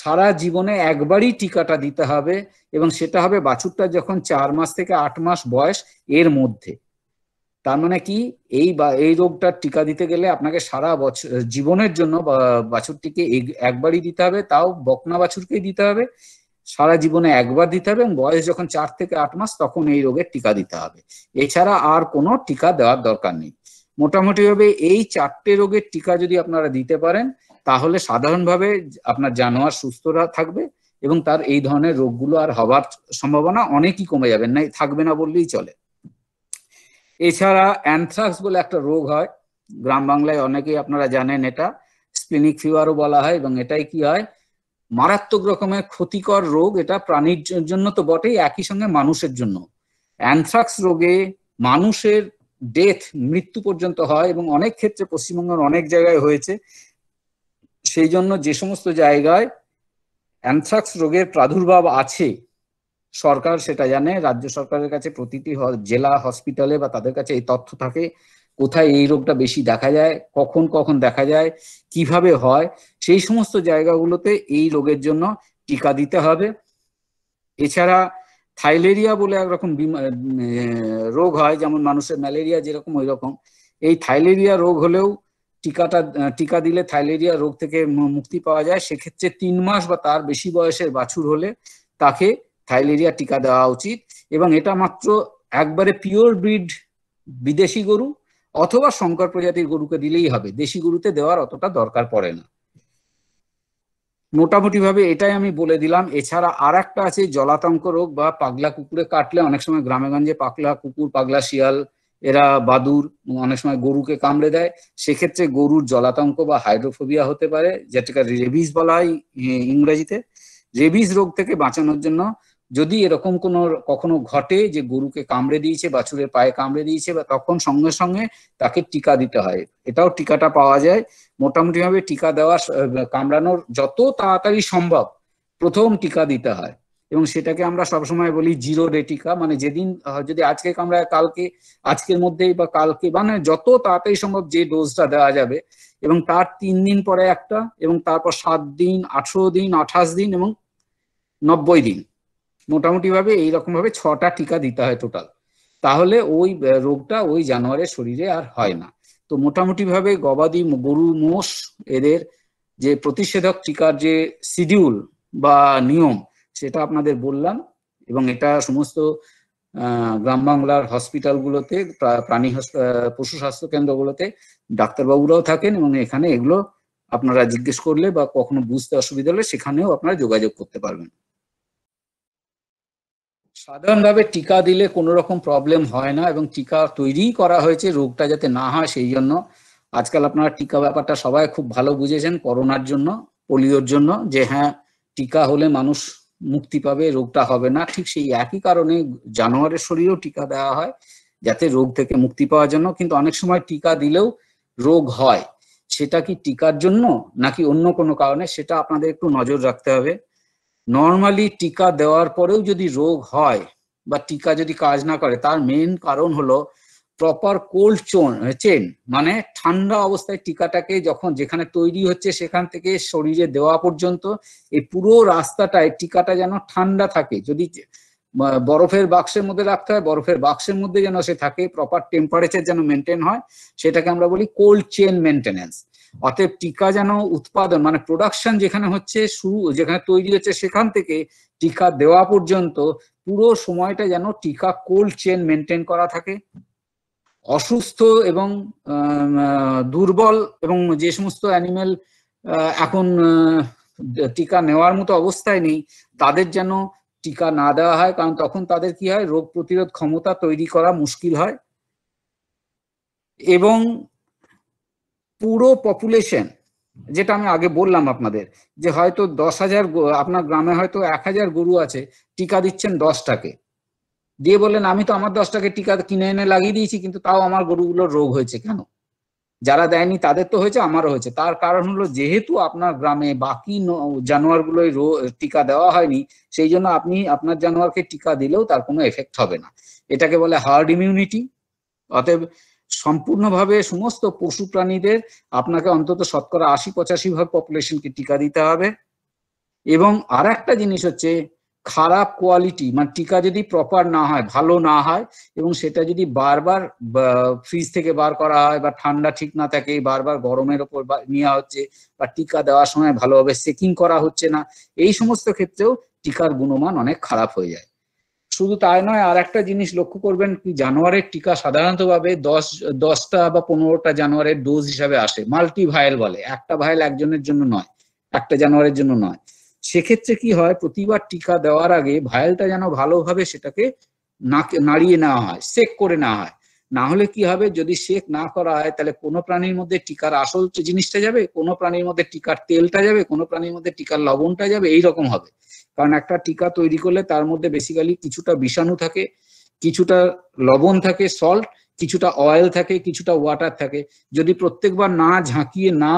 B: সারা জীবনে একবারই টিকাটা দিতে হবে এবং সেটা হবে বাছুরটা যখন চার মাস থেকে আট মাস বয়স এর মধ্যে তার মানে কি এই বা এই রোগটার টিকা দিতে গেলে আপনাকে সারা বছর জীবনের জন্য বাছুরটিকে একবারই দিতে হবে তাও বকনা বাছুরকেই দিতে হবে সারা জীবনে একবার দিতে হবে এবং বয়স যখন চার থেকে আট মাস তখন এই রোগের টিকা দিতে হবে এছাড়া আর কোনো টিকা দেওয়ার দরকার নেই মোটামুটি ভাবে এই চারটে রোগের টিকা যদি আপনারা দিতে পারেন তাহলে সাধারণভাবে আপনার জানোয়ার সুস্থ থাকবে এবং তার এই ধরনের রোগগুলো আর হবার সম্ভাবনা অনেকই কমে যাবে না থাকবে না বললেই চলে এছাড়া অ্যানথ্রাক্স বলে একটা রোগ হয় গ্রাম বাংলায় অনেকেই আপনারা জানেন এটা স্প্লিনিক ফিভারও বলা হয় এবং এটাই কি হয় মারাত্মক রকমের ক্ষতিকর রোগ এটা প্রাণীর জন্য তো বটেই একই সঙ্গে মানুষের জন্য অ্যানথ্রাক্স রোগে মানুষের ডেথ মৃত্যু পর্যন্ত হয় এবং অনেক ক্ষেত্রে পশ্চিমবঙ্গের অনেক জায়গায় হয়েছে সেই জন্য যে সমস্ত জায়গায় অ্যানথ্রাক্স রোগের প্রাদুর্ভাব আছে সরকার সেটা জানে রাজ্য সরকারের কাছে প্রতিটি জেলা হসপিটালে বা তাদের কাছে এই তথ্য থাকে কোথায় এই রোগটা বেশি দেখা যায় কখন কখন দেখা যায় কিভাবে হয় সেই সমস্ত জায়গাগুলোতে এই রোগের জন্য টিকা দিতে হবে এছাড়া থাইলেরিয়া বলে একরকম রোগ হয় যেমন মানুষের ম্যালেরিয়া যেরকম ওই রকম এই থাইলেরিয়া রোগ হলেও টিকাটা টিকা দিলে থাইলেরিয়া রোগ থেকে মুক্তি পাওয়া যায় সেক্ষেত্রে তিন মাস বা তার বেশি বয়সের বাছুর হলে তাকে থাইলেরিয়া টিকা দেওয়া উচিত এবং এটা মাত্র একবারে পিওর ব্রিড বিদেশি গরু অথবা শঙ্কর প্রজাতির গরুকে দিলেই হবে দেশি গরুতে দেওয়ার অতটা দরকার পড়ে না মোটামুটি ভাবে এটাই আমি বলে দিলাম এছাড়া আর একটা আছে জলাতঙ্ক রোগ বা পাগলা কুকুরে কাটলে অনেক সময় গ্রামে গঞ্জে পাগলা কুকুর পাগলা শিয়াল এরা বাদুর অনেক সময় গরুকে কামড়ে দেয় সেক্ষেত্রে গরুর জলাতঙ্ক বা হাইড্রোফোবিয়া হতে পারে যেটাকে রেবিস বলা হয় ইংরেজিতে রেবিস রোগ থেকে বাঁচানোর জন্য যদি এরকম কোনো কখনো ঘটে যে গরুকে কামড়ে দিয়েছে বাছুরের পায়ে কামড়ে দিয়েছে বা তখন সঙ্গে সঙ্গে তাকে টিকা দিতে হয় এটাও টিকাটা পাওয়া যায় মোটামুটিভাবে টিকা দেওয়া কামড়ানোর যত তাড়াতাড়ি সম্ভব প্রথম টিকা দিতে হয় এবং সেটাকে আমরা সবসময় বলি জিরো ডে টিকা মানে যেদিন যদি আজকে কামড়ায় কালকে আজকের মধ্যেই বা কালকে মানে যত তাড়াতাড়ি সম্ভব যে ডোজটা দেওয়া যাবে এবং তার তিন দিন পরে একটা এবং তারপর সাত দিন আঠেরো দিন আঠাশ দিন এবং নব্বই দিন মোটামুটিভাবে এইরকমভাবে ছটা টিকা দিতে হয় টোটাল তাহলে ওই রোগটা ওই জানোয়ারের শরীরে আর হয় না তো মোটামুটিভাবে গবাদি গরু মোষ এদের যে প্রতিষেধক টিকার যে শিডিউল বা নিয়ম সেটা আপনাদের বললাম এবং এটা সমস্ত গ্রাম বাংলার হসপিটালগুলোতে প্রাণী পশু স্বাস্থ্য কেন্দ্রগুলোতে ডাক্তারবাবুরাও থাকেন এবং এখানে এগুলো আপনারা জিজ্ঞেস করলে বা কখনো বুঝতে অসুবিধা হলে সেখানেও আপনারা যোগাযোগ করতে পারবেন সাধারণভাবে টিকা দিলে কোনো রকম প্রবলেম হয় না এবং টিকা তৈরি করা হয়েছে রোগটা যাতে না হয় সেই জন্য আজকাল আপনারা টিকা ব্যাপারটা সবাই খুব ভালো বুঝেছেন করোনার জন্য পোলিওর জন্য যে হ্যাঁ টিকা হলে মানুষ মুক্তি পাবে রোগটা হবে না ঠিক সেই একই কারণে জানোয়ারের শরীরেও টিকা দেওয়া হয় যাতে রোগ থেকে মুক্তি পাওয়ার জন্য কিন্তু অনেক সময় টিকা দিলেও রোগ হয় সেটা কি টিকার জন্য নাকি অন্য কোনো কারণে সেটা আপনাদের একটু নজর রাখতে হবে নর্মালি টিকা দেওয়ার পরেও যদি রোগ হয় বা টিকা যদি কাজ না করে তার মেন কারণ হলো প্রপার কোল্ড চেন মানে ঠান্ডা অবস্থায় টিকাটাকে যখন যেখানে তৈরি হচ্ছে সেখান থেকে শরীরে দেওয়া পর্যন্ত এই পুরো রাস্তাটায় টিকাটা যেন ঠান্ডা থাকে যদি বরফের বাক্সের মধ্যে রাখতে হয় বরফের বাক্সের মধ্যে যেন সে থাকে প্রপার টেম্পারেচার যেন মেনটেন হয় সেটাকে আমরা বলি কোল্ড চেন মেনটেনেন্স অতএব টিকা যেন উৎপাদন মানে প্রোডাকশন যেখানে হচ্ছে শুরু যেখানে তৈরি হচ্ছে সেখান থেকে টিকা দেওয়া পর্যন্ত পুরো সময়টা যেন টিকা কোল্ড চেন মেনটেন করা থাকে অসুস্থ এবং দুর্বল এবং যে সমস্ত অ্যানিমেল এখন টিকা নেওয়ার মতো অবস্থায় নেই তাদের যেন টিকা না দেওয়া হয় কারণ তখন তাদের কি হয় রোগ প্রতিরোধ ক্ষমতা তৈরি করা মুশকিল হয় এবং পুরো পপুলেশন যেটা আমি আগে বললাম আপনাদের যে হয়তো দশ হাজার আপনার গ্রামে হয়তো এক হাজার গরু আছে টিকা দিচ্ছেন দশটাকে দিয়ে বললেন আমি তো আমার দশটাকে টিকা কিনে এনে লাগিয়ে দিয়েছি কিন্তু তাও আমার গরুগুলোর রোগ হয়েছে কেন যারা দেয়নি তাদের তো হয়েছে আমারও হয়েছে তার কারণ হলো যেহেতু আপনার গ্রামে বাকি জানোয়ারগুলো টিকা দেওয়া হয়নি সেই জন্য আপনি আপনার জানোয়ারকে টিকা দিলেও তার কোনো এফেক্ট হবে না এটাকে বলে হার্ড ইমিউনিটি অতএব সম্পূর্ণভাবে সমস্ত পশু প্রাণীদের আপনাকে অন্তত শতকরা আশি পঁচাশি ভাগ পপুলেশনকে টিকা দিতে হবে এবং আর একটা জিনিস হচ্ছে খারাপ কোয়ালিটি মানে টিকা যদি প্রপার না হয় ভালো না হয় এবং সেটা যদি বারবার ফ্রিজ থেকে বার করা হয় বা ঠান্ডা ঠিক না থাকে বারবার গরমের ওপর নেওয়া হচ্ছে বা টিকা দেওয়ার সময় ভালোভাবে চেকিং করা হচ্ছে না এই সমস্ত ক্ষেত্রেও টিকার গুণমান অনেক খারাপ হয়ে যায় শুধু তাই নয় আর একটা জিনিস লক্ষ্য করবেন কি জানোয়ারের টিকা সাধারণতভাবে দশ দশটা বা পনেরোটা জানোয়ারের ডোজ হিসাবে আসে মাল্টি বলে একটা ভাইল একজনের জন্য নয় একটা জানোয়ারের জন্য নয় সেক্ষেত্রে কি হয় প্রতিবার টিকা দেওয়ার আগে ভাইলটা যেন ভালোভাবে সেটাকে নাড়িয়ে নেওয়া হয় সেক করে নেওয়া হয় না হলে কি হবে যদি শেক না করা হয় তাহলে কোনো প্রাণীর মধ্যে টিকার আসল জিনিসটা যাবে কোনো প্রাণীর মধ্যে টিকার তেলটা যাবে কোনো প্রাণীর মধ্যে টিকার লবণটা যাবে এই রকম হবে কারণ একটা টিকা তৈরি করলে তার মধ্যে বেসিক্যালি কিছুটা বিষাণু থাকে কিছুটা লবণ থাকে সল্ট কিছুটা অয়েল থাকে কিছুটা ওয়াটার থাকে যদি প্রত্যেকবার না ঝাঁকিয়ে না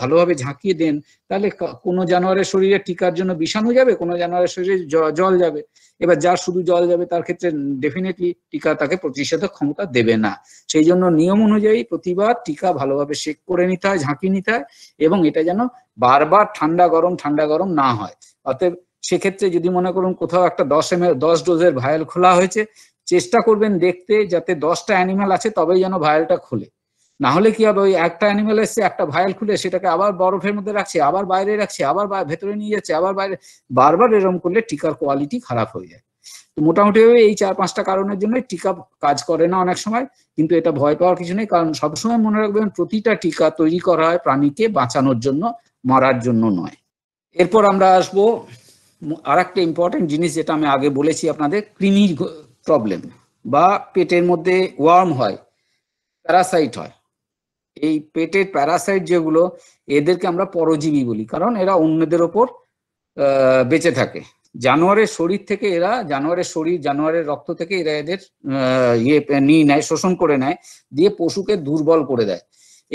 B: ভালোভাবে ঝাঁকিয়ে দেন তাহলে কোনো জানোয়ারের শরীরে টিকার জন্য বিষাণু যাবে কোনো জানোয়ারের শরীরে জল যাবে এবার যার শুধু জল যাবে তার ক্ষেত্রে ডেফিনেটলি টিকা তাকে প্রতিষেধক ক্ষমতা দেবে না সেই জন্য নিয়ম অনুযায়ী প্রতিবার টিকা ভালোভাবে শেক করে নিতে হয় ঝাঁকিয়ে নিতে হয় এবং এটা যেন বারবার ঠান্ডা গরম ঠান্ডা গরম না হয় অতএব সেক্ষেত্রে যদি মনে করুন কোথাও একটা দশ এম দশ ডোজের ভায়াল খোলা হয়েছে চেষ্টা করবেন দেখতে যাতে দশটা অ্যানিমাল আছে তবেই যেন ভায়ালটা খোলে না হলে কি হবে ওই একটা অ্যানিমেল এসছে একটা ভায়াল খুলে সেটাকে আবার বরফের মধ্যে রাখছে আবার বাইরে রাখছে আবার ভেতরে নিয়ে যাচ্ছে আবার বাইরে বারবার এরম করলে টিকার কোয়ালিটি খারাপ হয়ে যায় তো মোটামুটি এই চার পাঁচটা কারণের জন্য টিকা কাজ করে না অনেক সময় কিন্তু এটা ভয় পাওয়ার কিছু নেই কারণ সবসময় মনে রাখবেন প্রতিটা টিকা তৈরি করা হয় প্রাণীকে বাঁচানোর জন্য মারার জন্য নয় এরপর আমরা আসবো আর একটা ইম্পর্টেন্ট জিনিস যেটা আমি আগে বলেছি আপনাদের কৃমির প্রবলেম বা পেটের মধ্যে ওয়ার্ম হয় প্যারাসাইট হয় এই পেটের প্যারাসাইট যেগুলো এদেরকে আমরা পরজীবী বলি কারণ এরা অন্যদের ওপর বেঁচে থাকে জানোয়ারের শরীর থেকে এরা জানোয়ারের শরীর জানোয়ারের রক্ত থেকে এরা এদের ইয়ে নিয়ে নেয় শোষণ করে নেয় দিয়ে পশুকে দুর্বল করে দেয়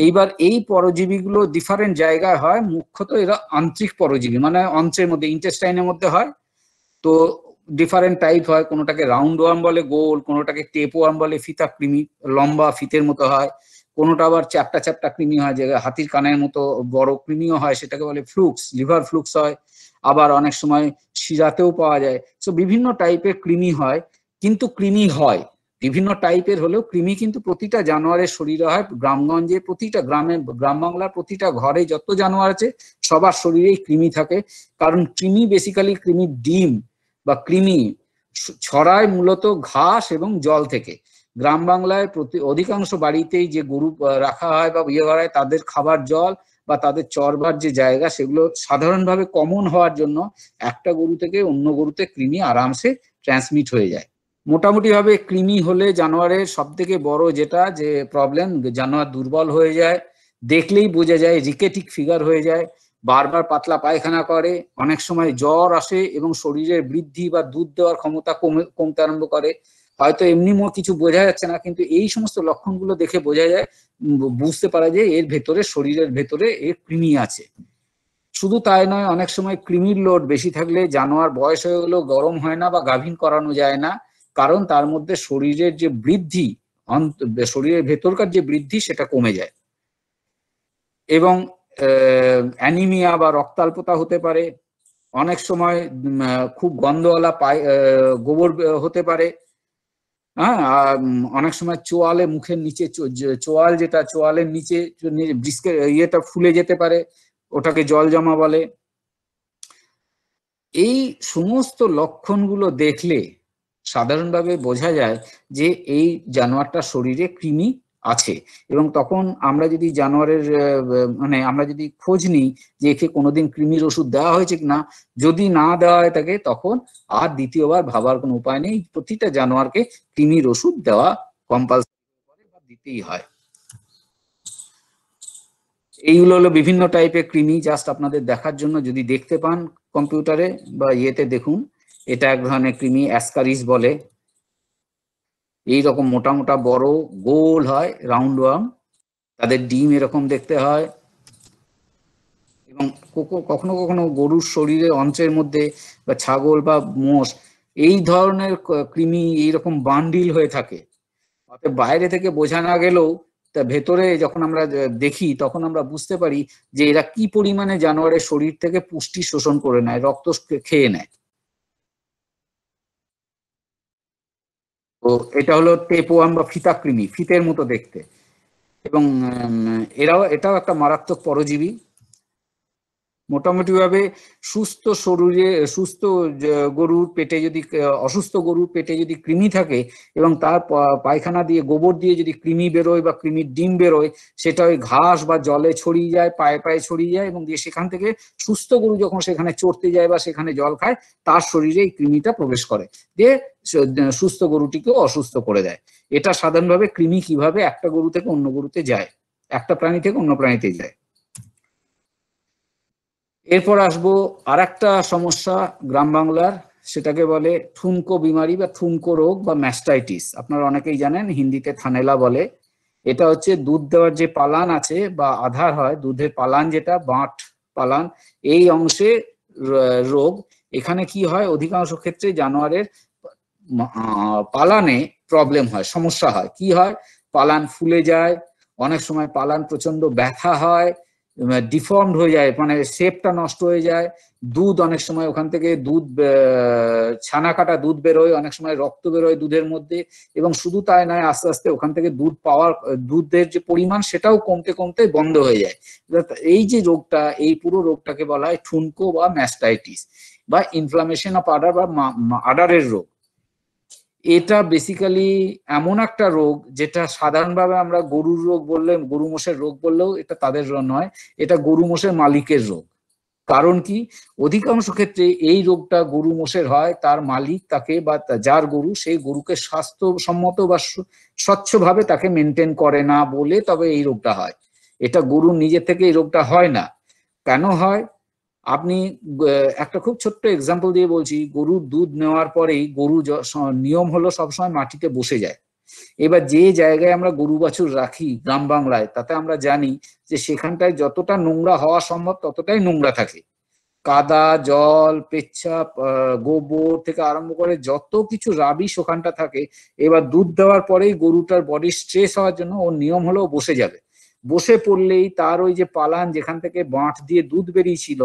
B: এইবার এই পরজীবীগুলো ডিফারেন্ট জায়গায় হয় মুখ্যত এরা আন্তরিক পরজীবী মানে অন্ত্রের মধ্যে ইন্টেস্টাইনের মধ্যে হয় তো ডিফারেন্ট টাইপ হয় কোনোটাকে রাউন্ড ওয়ার্ম বলে গোল কোনোটাকে টেপ ওয়ার্ম বলে ফিতা কৃমি লম্বা ফিতের মতো হয় কোনোটা আবার চ্যাপটা চ্যাপটা কৃমি হয় যে হাতির কানের মতো বড় কৃমিও হয় সেটাকে বলে ফ্লুক্স লিভার ফ্লুক্স হয় আবার অনেক সময় শিরাতেও পাওয়া যায় সো বিভিন্ন টাইপের কৃমি হয় কিন্তু কৃমি হয় বিভিন্ন টাইপের হলেও কৃমি কিন্তু প্রতিটা জানোয়ারের শরীরে হয় গ্রামগঞ্জে প্রতিটা গ্রামে গ্রাম বাংলার প্রতিটা ঘরে যত জানোয়ার আছে সবার শরীরেই কৃমি থাকে কারণ কৃমি বেসিক্যালি কৃমি ডিম বা কৃমি ছড়ায় মূলত ঘাস এবং জল থেকে গ্রাম বাংলায় প্রতি অধিকাংশ বাড়িতেই যে গরু রাখা হয় বা ইয়ে করা হয় তাদের খাবার জল বা তাদের চরবার যে জায়গা সেগুলো সাধারণভাবে কমন হওয়ার জন্য একটা গরু থেকে অন্য গরুতে কৃমি আরামসে ট্রান্সমিট হয়ে যায় মোটামুটিভাবে কৃমি হলে জানোয়ারের সব থেকে বড় যেটা যে প্রবলেম জানোয়ার দুর্বল হয়ে যায় দেখলেই বোঝা যায় রিকেটিক ফিগার হয়ে যায় বারবার পাতলা পায়খানা করে অনেক সময় জ্বর আসে এবং শরীরের বৃদ্ধি বা দুধ দেওয়ার ক্ষমতা কমে কমতে আরম্ভ করে হয়তো এমনি কিছু বোঝা যাচ্ছে না কিন্তু এই সমস্ত লক্ষণগুলো দেখে বোঝা যায় বুঝতে পারা যায় এর ভেতরে শরীরের ভেতরে এর কৃমি আছে শুধু তাই নয় অনেক সময় কৃমির লোড বেশি থাকলে জানোয়ার বয়স হয়ে গেলেও গরম হয় না বা গাভিন করানো যায় না কারণ তার মধ্যে শরীরের যে বৃদ্ধি শরীরের ভেতরকার যে বৃদ্ধি সেটা কমে যায় এবং অ্যানিমিয়া বা রক্তাল্পতা হতে পারে অনেক সময় খুব গন্ধওয়ালা পায় গোবর হতে পারে হ্যাঁ অনেক সময় চোয়ালে মুখের নিচে চোয়াল যেটা চোয়ালের নিচে ইয়েটা ফুলে যেতে পারে ওটাকে জল জমা বলে এই সমস্ত লক্ষণগুলো দেখলে সাধারণভাবে বোঝা যায় যে এই জানোয়ারটার শরীরে কৃমি আছে এবং তখন আমরা যদি জানোয়ারের মানে আমরা যদি খোঁজ নিই যে একে কোনোদিন কৃমির ওষুধ দেওয়া হয়েছে কিনা যদি না দেওয়া হয় তাকে তখন আর দ্বিতীয়বার ভাবার কোনো উপায় নেই প্রতিটা জানোয়ারকে কৃমির ওষুধ দেওয়া কম্পালসারি বা দিতেই হয় এইগুলো হলো বিভিন্ন টাইপের কৃমি জাস্ট আপনাদের দেখার জন্য যদি দেখতে পান কম্পিউটারে বা ইয়েতে দেখুন এটা এক ধরনের কৃমি অ্যাসকারিস বলে এই রকম মোটা মোটা বড় গোল হয় রাউন্ড ওয়ার্ম তাদের ডিম এরকম দেখতে হয় এবং কখনো কখনো গরুর শরীরের অঞ্চের মধ্যে বা ছাগল বা মোষ এই ধরনের কৃমি এইরকম বান্ডিল হয়ে থাকে অর্থাৎ বাইরে থেকে বোঝা না গেলেও তা ভেতরে যখন আমরা দেখি তখন আমরা বুঝতে পারি যে এরা কি পরিমাণে জানোয়ারের শরীর থেকে পুষ্টি শোষণ করে নেয় রক্ত খেয়ে নেয় তো এটা হলো টেপোয়াম বা ফিতাকৃমি ফিতের মতো দেখতে এবং এরাও এটাও একটা মারাত্মক পরজীবী মোটামুটি ভাবে সুস্থ শরীরে সুস্থ গরুর পেটে যদি অসুস্থ গরুর পেটে যদি কৃমি থাকে এবং তার পায়খানা দিয়ে গোবর দিয়ে যদি কৃমি বেরোয় বা কৃমির ডিম বেরোয় সেটা ওই ঘাস বা জলে ছড়িয়ে যায় পায়ে পায়ে ছড়িয়ে যায় এবং দিয়ে সেখান থেকে সুস্থ গরু যখন সেখানে চড়তে যায় বা সেখানে জল খায় তার শরীরে এই কৃমিটা প্রবেশ করে দিয়ে সুস্থ গরুটিকে অসুস্থ করে দেয় এটা সাধারণভাবে কৃমি কিভাবে একটা গরু থেকে অন্য গরুতে যায় একটা প্রাণী থেকে অন্য প্রাণীতে যায় এরপর আসবো আর একটা সমস্যা গ্রাম বাংলার সেটাকে বলে থুমকো বিমারি বা থুমকো রোগ বা ম্যাস্টাইটিস আপনারা অনেকেই জানেন হিন্দিতে থানেলা বলে এটা হচ্ছে দুধ দেওয়ার যে পালান আছে বা আধার হয় দুধের পালান যেটা বাঁট পালান এই অংশে রোগ এখানে কি হয় অধিকাংশ ক্ষেত্রে জানোয়ারের পালানে প্রবলেম হয় সমস্যা হয় কি হয় পালান ফুলে যায় অনেক সময় পালান প্রচন্ড ব্যথা হয় ডিফর্মড মানে হয়ে যায় মানে শেপটা নষ্ট হয়ে যায় দুধ অনেক সময় ওখান থেকে দুধ ছানা কাটা দুধ বেরোয় অনেক সময় রক্ত বেরোয় দুধের মধ্যে এবং শুধু তাই নয় আস্তে আস্তে ওখান থেকে দুধ পাওয়ার দুধের যে পরিমাণ সেটাও কমতে কমতে বন্ধ হয়ে যায় এই যে রোগটা এই পুরো রোগটাকে বলা হয় ঠুনকো বা ম্যাস্টাইটিস বা ইনফ্লামেশন অফ আডার বা আডারের রোগ এটা বেসিক্যালি এমন একটা রোগ যেটা সাধারণভাবে আমরা গরুর রোগ বললে গরু মোষের রোগ বললেও এটা তাদের নয় এটা গরু মোষের মালিকের রোগ কারণ কি অধিকাংশ ক্ষেত্রে এই রোগটা গরু মোষের হয় তার মালিক তাকে বা যার গরু সেই গরুকে স্বাস্থ্যসম্মত বা স্বচ্ছভাবে তাকে মেনটেন করে না বলে তবে এই রোগটা হয় এটা গরু নিজে থেকে এই রোগটা হয় না কেন হয় আপনি একটা খুব ছোট্ট এক্সাম্পল দিয়ে বলছি গরুর দুধ নেওয়ার পরেই গরু নিয়ম হলো সবসময় মাটিতে বসে যায় এবার যে জায়গায় আমরা গরু বাছুর রাখি গ্রাম বাংলায় তাতে আমরা জানি যে সেখানটায় যতটা নোংরা হওয়া সম্ভব ততটাই নোংরা থাকে কাদা জল পেচ্ছাপ গোবর থেকে আরম্ভ করে যত কিছু রাবি ওখানটা থাকে এবার দুধ দেওয়ার পরেই গরুটার বডি স্ট্রেস হওয়ার জন্য ওর নিয়ম হলো বসে যাবে বসে পড়লেই তার ওই যে পালান যেখান থেকে বাঁট দিয়ে দুধ বেরিয়েছিল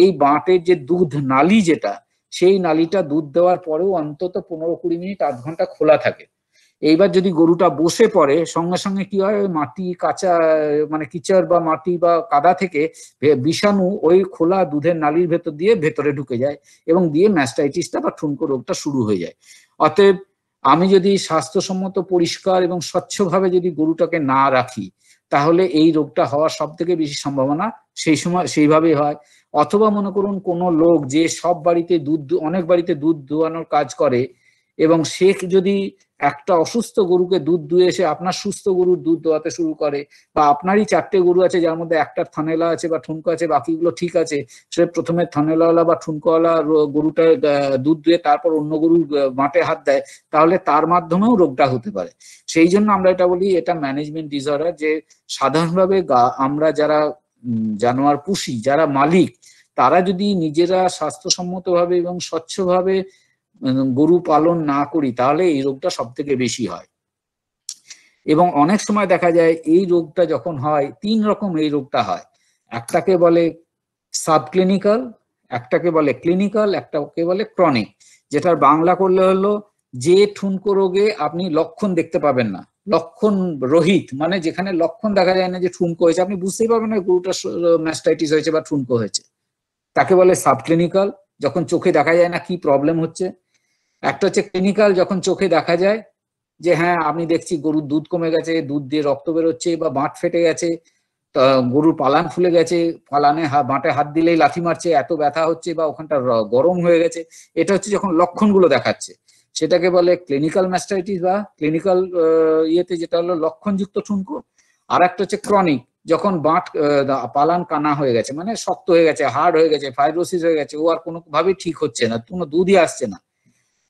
B: এই বাঁটের যে দুধ নালি যেটা সেই নালিটা দুধ দেওয়ার পরেও অন্তত পনেরো কুড়ি মিনিট আধ ঘন্টা খোলা থাকে এইবার যদি গরুটা বসে পড়ে সঙ্গে সঙ্গে কি হয় মাটি কাঁচা মানে কিচার বা মাটি বা কাদা থেকে বিষাণু ওই খোলা দুধের নালির ভেতর দিয়ে ভেতরে ঢুকে যায় এবং দিয়ে ম্যাস্টাইটিসটা বা ঠুনকো রোগটা শুরু হয়ে যায় অতএব আমি যদি স্বাস্থ্যসম্মত পরিষ্কার এবং স্বচ্ছভাবে যদি গরুটাকে না রাখি তাহলে এই রোগটা হওয়ার সব থেকে বেশি সম্ভাবনা সেই সময় সেইভাবেই হয় অথবা মনে করুন কোনো লোক যে সব বাড়িতে দুধ অনেক বাড়িতে দুধ দোয়ানোর কাজ করে এবং সে যদি একটা অসুস্থ গরুকে দুধ দুয়ে এসে আপনার সুস্থ গরুর দুধ দোয়াতে শুরু করে বা আপনারই চারটে গরু আছে যার মধ্যে একটার থানেলা আছে বা ঠুনকো আছে বাকিগুলো ঠিক আছে সে প্রথমে থানেলাওয়ালা বা ঠুনকোওয়ালা গরুটা দুধ দুয়ে তারপর অন্য গরুর মাঠে হাত দেয় তাহলে তার মাধ্যমেও রোগটা হতে পারে সেই জন্য আমরা এটা বলি এটা ম্যানেজমেন্ট ডিসঅর্ডার যে সাধারণভাবে আমরা যারা জানোয়ার পুষি যারা মালিক তারা যদি নিজেরা স্বাস্থ্যসম্মতভাবে এবং স্বচ্ছভাবে গরু পালন না করি তাহলে এই রোগটা সব থেকে বেশি হয় এবং অনেক সময় দেখা যায় এই রোগটা যখন হয় তিন রকম এই রোগটা হয় একটাকে বলে সাবক্লিনিক্যাল একটাকে বলে ক্লিনিক্যাল একটাকে বলে ক্রনিক যেটার বাংলা করলে হলো যে ঠুনকো রোগে আপনি লক্ষণ দেখতে পাবেন না লক্ষণ রহিত মানে যেখানে লক্ষণ দেখা যায় না যে ঠুনকো হয়েছে আপনি বুঝতেই পারবেন না গরুটা ম্যাস্টাইটিস হয়েছে বা ঠুনকো হয়েছে তাকে বলে সাবক্লিনিক্যাল যখন চোখে দেখা যায় না কি প্রবলেম হচ্ছে একটা হচ্ছে ক্লিনিক্যাল যখন চোখে দেখা যায় যে হ্যাঁ আপনি দেখছি গরুর দুধ কমে গেছে দুধ দিয়ে রক্ত বেরোচ্ছে বা বাঁট ফেটে গেছে গরুর পালান ফুলে গেছে পালানে বাঁটে হাত দিলেই লাথি মারছে এত ব্যথা হচ্ছে বা ওখানটা গরম হয়ে গেছে এটা হচ্ছে যখন লক্ষণগুলো দেখাচ্ছে সেটাকে বলে ক্লিনিক্যাল ম্যাস্টাইটিস বা ক্লিনিক্যাল ইয়েতে যেটা হলো লক্ষণযুক্ত ঠুনকো আর একটা হচ্ছে ক্রনিক যখন বাঁট পালান কানা হয়ে গেছে মানে শক্ত হয়ে গেছে হার্ড হয়ে গেছে ফাইব্রোসিস হয়ে গেছে ও আর কোনোভাবেই ঠিক হচ্ছে না কোনো দুধই আসছে না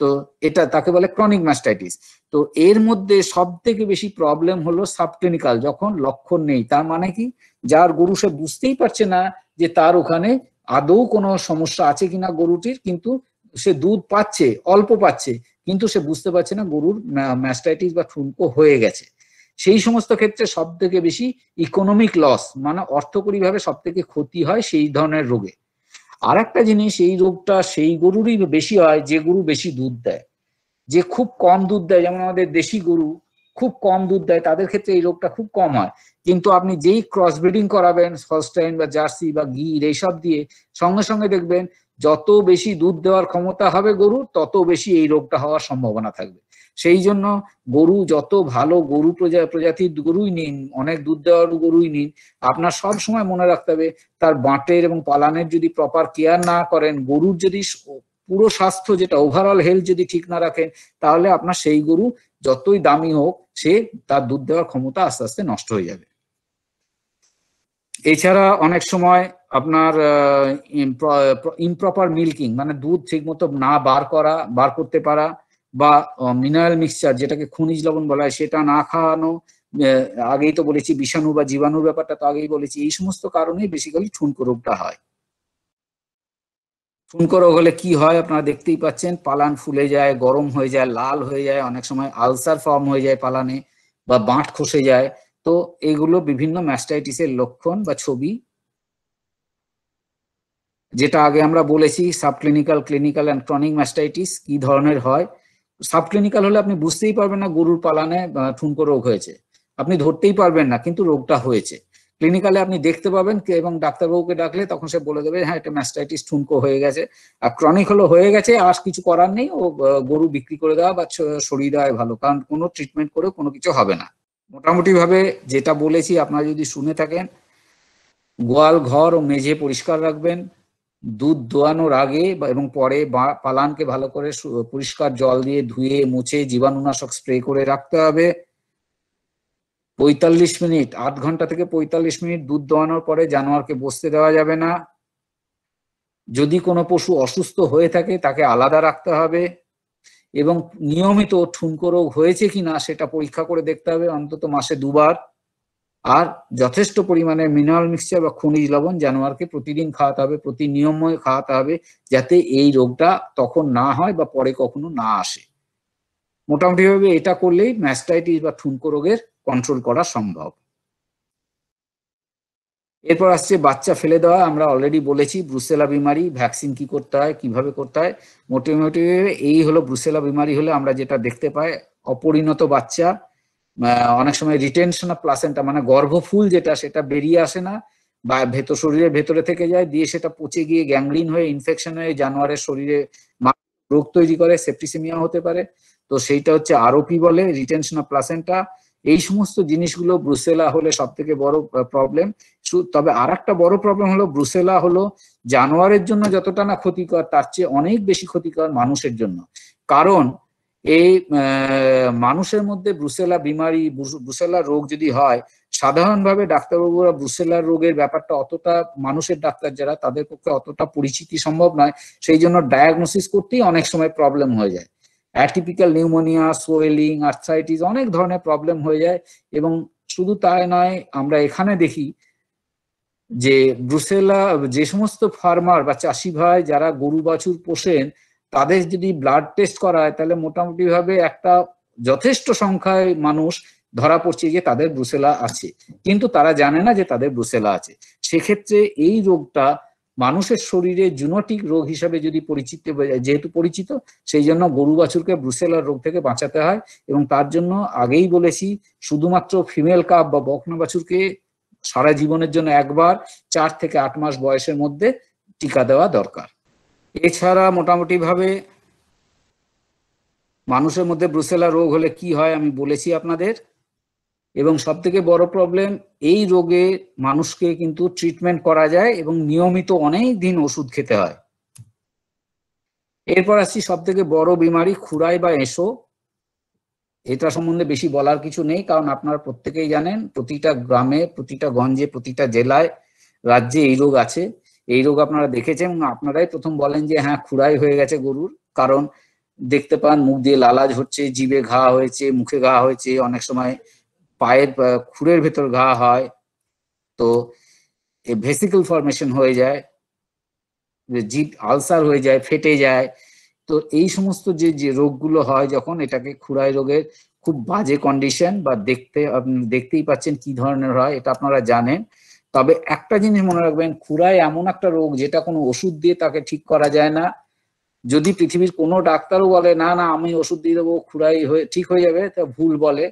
B: তো এটা তাকে বলে ক্রনিক মাস্টাইটিস তো এর মধ্যে সব থেকে বেশি প্রবলেম হলো সাবক্লিনিক্যাল যখন লক্ষণ নেই তার মানে কি যার গরু সে বুঝতেই পারছে না যে তার ওখানে আদৌ কোনো সমস্যা আছে কিনা গরুটির কিন্তু সে দুধ পাচ্ছে অল্প পাচ্ছে কিন্তু সে বুঝতে পারছে না গরুর ম্যাস্টাইটিস বা ঠুনকো হয়ে গেছে সেই সমস্ত ক্ষেত্রে সব থেকে বেশি ইকোনমিক লস মানে অর্থকরী ভাবে সব থেকে ক্ষতি হয় সেই ধরনের রোগে আর একটা জিনিস এই রোগটা সেই গরুরই বেশি হয় যে গরু বেশি দুধ দেয় যে খুব কম দুধ দেয় যেমন আমাদের দেশি গরু খুব কম দুধ দেয় তাদের ক্ষেত্রে এই রোগটা খুব কম হয় কিন্তু আপনি যেই ক্রস ব্রিডিং করাবেন হলস্টাইন বা জার্সি বা গির এইসব দিয়ে সঙ্গে সঙ্গে দেখবেন যত বেশি দুধ দেওয়ার ক্ষমতা হবে গরুর তত বেশি এই রোগটা হওয়ার সম্ভাবনা থাকবে সেই জন্য গরু যত ভালো গরু প্রজা প্রজাতির গরুই নিন অনেক দুধ দেওয়ার গরুই নিন আপনার সব সময় মনে রাখতে হবে তার বাঁটের এবং পালানের যদি প্রপার কেয়ার না করেন গরুর যদি পুরো স্বাস্থ্য যেটা ওভারঅল হেলথ যদি ঠিক না রাখেন তাহলে আপনার সেই গরু যতই দামি হোক সে তার দুধ দেওয়ার ক্ষমতা আস্তে আস্তে নষ্ট হয়ে যাবে এছাড়া অনেক সময় আপনার ইমপ্রপার মিল্কিং মানে দুধ ঠিক মতো না বার করা বার করতে পারা বা মিনারেল মিক্সচার যেটাকে খনিজ লবণ বলা হয় সেটা না খাওয়ানো আগেই তো বলেছি বিষাণু বা জীবাণুর ব্যাপারটা তো আগেই বলেছি এই সমস্ত কারণেই বেসিক্যালি ঠুনকো রোগটা হয় ঠুনকো রোগ হলে কি হয় আপনারা দেখতেই পাচ্ছেন পালান ফুলে যায় গরম হয়ে যায় লাল হয়ে যায় অনেক সময় আলসার ফর্ম হয়ে যায় পালানে বা বাঁট খসে যায় তো এগুলো বিভিন্ন ম্যাস্টাইটিসের লক্ষণ বা ছবি যেটা আগে আমরা বলেছি subclinical clinical and chronic mastitis কি ধরনের হয় সাবক্লিনিক্যাল হলে আপনি বুঝতেই পারবেন না গরুর পালানে ঠুনকো রোগ হয়েছে আপনি ধরতেই পারবেন না কিন্তু রোগটা হয়েছে ক্লিনিক্যালে আপনি দেখতে পাবেন এবং ডাক্তারবাবুকে ডাকলে তখন সে বলে দেবে হ্যাঁ এটা ম্যাস্টাইটিস ঠুনকো হয়ে গেছে আর ক্রনিক হলো হয়ে গেছে আর কিছু করার নেই ও গরু বিক্রি করে দেওয়া বা সরিয়ে দেওয়াই ভালো কারণ কোনো ট্রিটমেন্ট করে কোনো কিছু হবে না মোটামুটি ভাবে যেটা বলেছি আপনারা যদি শুনে থাকেন গোয়াল ঘর ও মেঝে পরিষ্কার রাখবেন দুধ দোয়ানোর আগে এবং পরে পালানকে ভালো করে পরিষ্কার জল দিয়ে ধুয়ে মুছে জীবাণুনাশক স্প্রে করে রাখতে হবে পঁয়তাল্লিশ মিনিট আধ ঘন্টা থেকে পঁয়তাল্লিশ মিনিট দুধ দোয়ানোর পরে জানোয়ারকে বসতে দেওয়া যাবে না যদি কোনো পশু অসুস্থ হয়ে থাকে তাকে আলাদা রাখতে হবে এবং নিয়মিত ঠুনকো রোগ হয়েছে কিনা সেটা পরীক্ষা করে দেখতে হবে অন্তত মাসে দুবার আর যথেষ্ট পরিমাণে মিনারেল মিক্সচার বা খনিজ লবণ জানোয়ারকে প্রতিদিন খাওয়াতে হবে প্রতি নিয়মময় খাওয়াতে হবে যাতে এই রোগটা তখন না হয় বা পরে কখনো না আসে মোটামুটি ভাবে এটা করলেই ম্যাস্টাইটিস বা ঠুনকো রোগের কন্ট্রোল করা সম্ভব এরপর আসছে বাচ্চা ফেলে দেওয়া আমরা অলরেডি বলেছি ব্রুসেলা বিমারি ভ্যাকসিন কি করতে হয় কিভাবে করতে হয় মোটামুটি এই হলো ব্রুসেলা বিমারি হলে আমরা যেটা দেখতে পাই অপরিণত বাচ্চা অনেক সময় রিটেনশন অফ প্লাসেন্টা মানে গর্ভফুল যেটা সেটা বেরিয়ে আসে না বা ভেতর শরীরের ভেতরে থেকে যায় দিয়ে সেটা পচে গিয়ে গ্যাংগ্রিন হয়ে ইনফেকশন হয়ে জানোয়ারের শরীরে রোগ তৈরি করে সেপ্টিসিমিয়া হতে পারে তো সেইটা হচ্ছে আরোপি বলে রিটেনশন অফ প্লাসেন্টা এই সমস্ত জিনিসগুলো ব্রুসেলা হলে সব থেকে বড় প্রবলেম তবে আর একটা বড় প্রবলেম হলো ব্রুসেলা হলো জানোয়ারের জন্য যতটা না ক্ষতিকর তার চেয়ে অনেক বেশি ক্ষতিকর মানুষের জন্য কারণ এই মানুষের মধ্যে ব্রুসেলা বিমারি ব্রুসেলা রোগ যদি হয় সাধারণভাবে ডাক্তারবাবুরা ব্রুসেলা রোগের ব্যাপারটা অতটা মানুষের ডাক্তার যারা তাদের পক্ষে অতটা পরিচিতি সম্ভব নয় সেই জন্য ডায়াগনোসিস করতেই অনেক সময় প্রবলেম হয়ে যায় অ্যাটিপিক্যাল নিউমোনিয়া সোয়েলিং আর্থাইটিস অনেক ধরনের প্রবলেম হয়ে যায় এবং শুধু তাই নয় আমরা এখানে দেখি যে ব্রুসেলা যে সমস্ত ফার্মার বা চাষি ভাই যারা গরু বাছুর পোষেন তাদের যদি ব্লাড টেস্ট করা হয় তাহলে মোটামুটি ভাবে একটা যথেষ্ট সংখ্যায় মানুষ ধরা পড়ছে যে তাদের ব্রুসেলা আছে কিন্তু তারা জানে না যে তাদের ব্রুসেলা আছে সেক্ষেত্রে এই রোগটা মানুষের শরীরে জুনোটিক রোগ হিসাবে যদি পরিচিত যেহেতু পরিচিত সেই জন্য গরু বাছুরকে ব্রুসেলার রোগ থেকে বাঁচাতে হয় এবং তার জন্য আগেই বলেছি শুধুমাত্র ফিমেল কাপ বা বকনা বাছুরকে সারা জীবনের জন্য একবার চার থেকে আট মাস বয়সের মধ্যে টিকা দেওয়া দরকার এছাড়া মোটামুটিভাবে মানুষের মধ্যে ব্রুসেলা রোগ হলে কি হয় আমি বলেছি আপনাদের এবং সব থেকে বড় প্রবলেম এই রোগে মানুষকে কিন্তু ট্রিটমেন্ট করা যায় এবং নিয়মিত অনেক দিন ওষুধ খেতে হয় এরপর আসছি সব থেকে বড় বিমারি খুরাই বা এসো এটা সম্বন্ধে বেশি বলার কিছু নেই কারণ আপনারা প্রত্যেকেই জানেন প্রতিটা গ্রামে প্রতিটা গঞ্জে প্রতিটা জেলায় রাজ্যে এই রোগ আছে এই রোগ আপনারা দেখেছেন এবং আপনারাই প্রথম বলেন যে হ্যাঁ খুড়াই হয়ে গেছে গরুর কারণ দেখতে পান মুখ দিয়ে লালা ঝরছে জিভে ঘা হয়েছে মুখে ঘা হয়েছে অনেক সময় পায়ের খুঁড়ের ভেতর ঘা হয় তো ভেসিকল ফর্মেশন হয়ে যায় জিভ আলসার হয়ে যায় ফেটে যায় তো এই সমস্ত যে যে রোগগুলো হয় যখন এটাকে খুড়াই রোগের খুব বাজে কন্ডিশন বা দেখতে আপনি দেখতেই পাচ্ছেন কি ধরনের হয় এটা আপনারা জানেন তবে একটা জিনিস মনে রাখবেন খুরায় এমন একটা রোগ যেটা কোনো ওষুধ দিয়ে তাকে ঠিক করা যায় না যদি পৃথিবীর কোনো ডাক্তারও বলে না না আমি ওষুধ দিয়ে দেবো খুরাই হয়ে ঠিক হয়ে যাবে তা ভুল বলে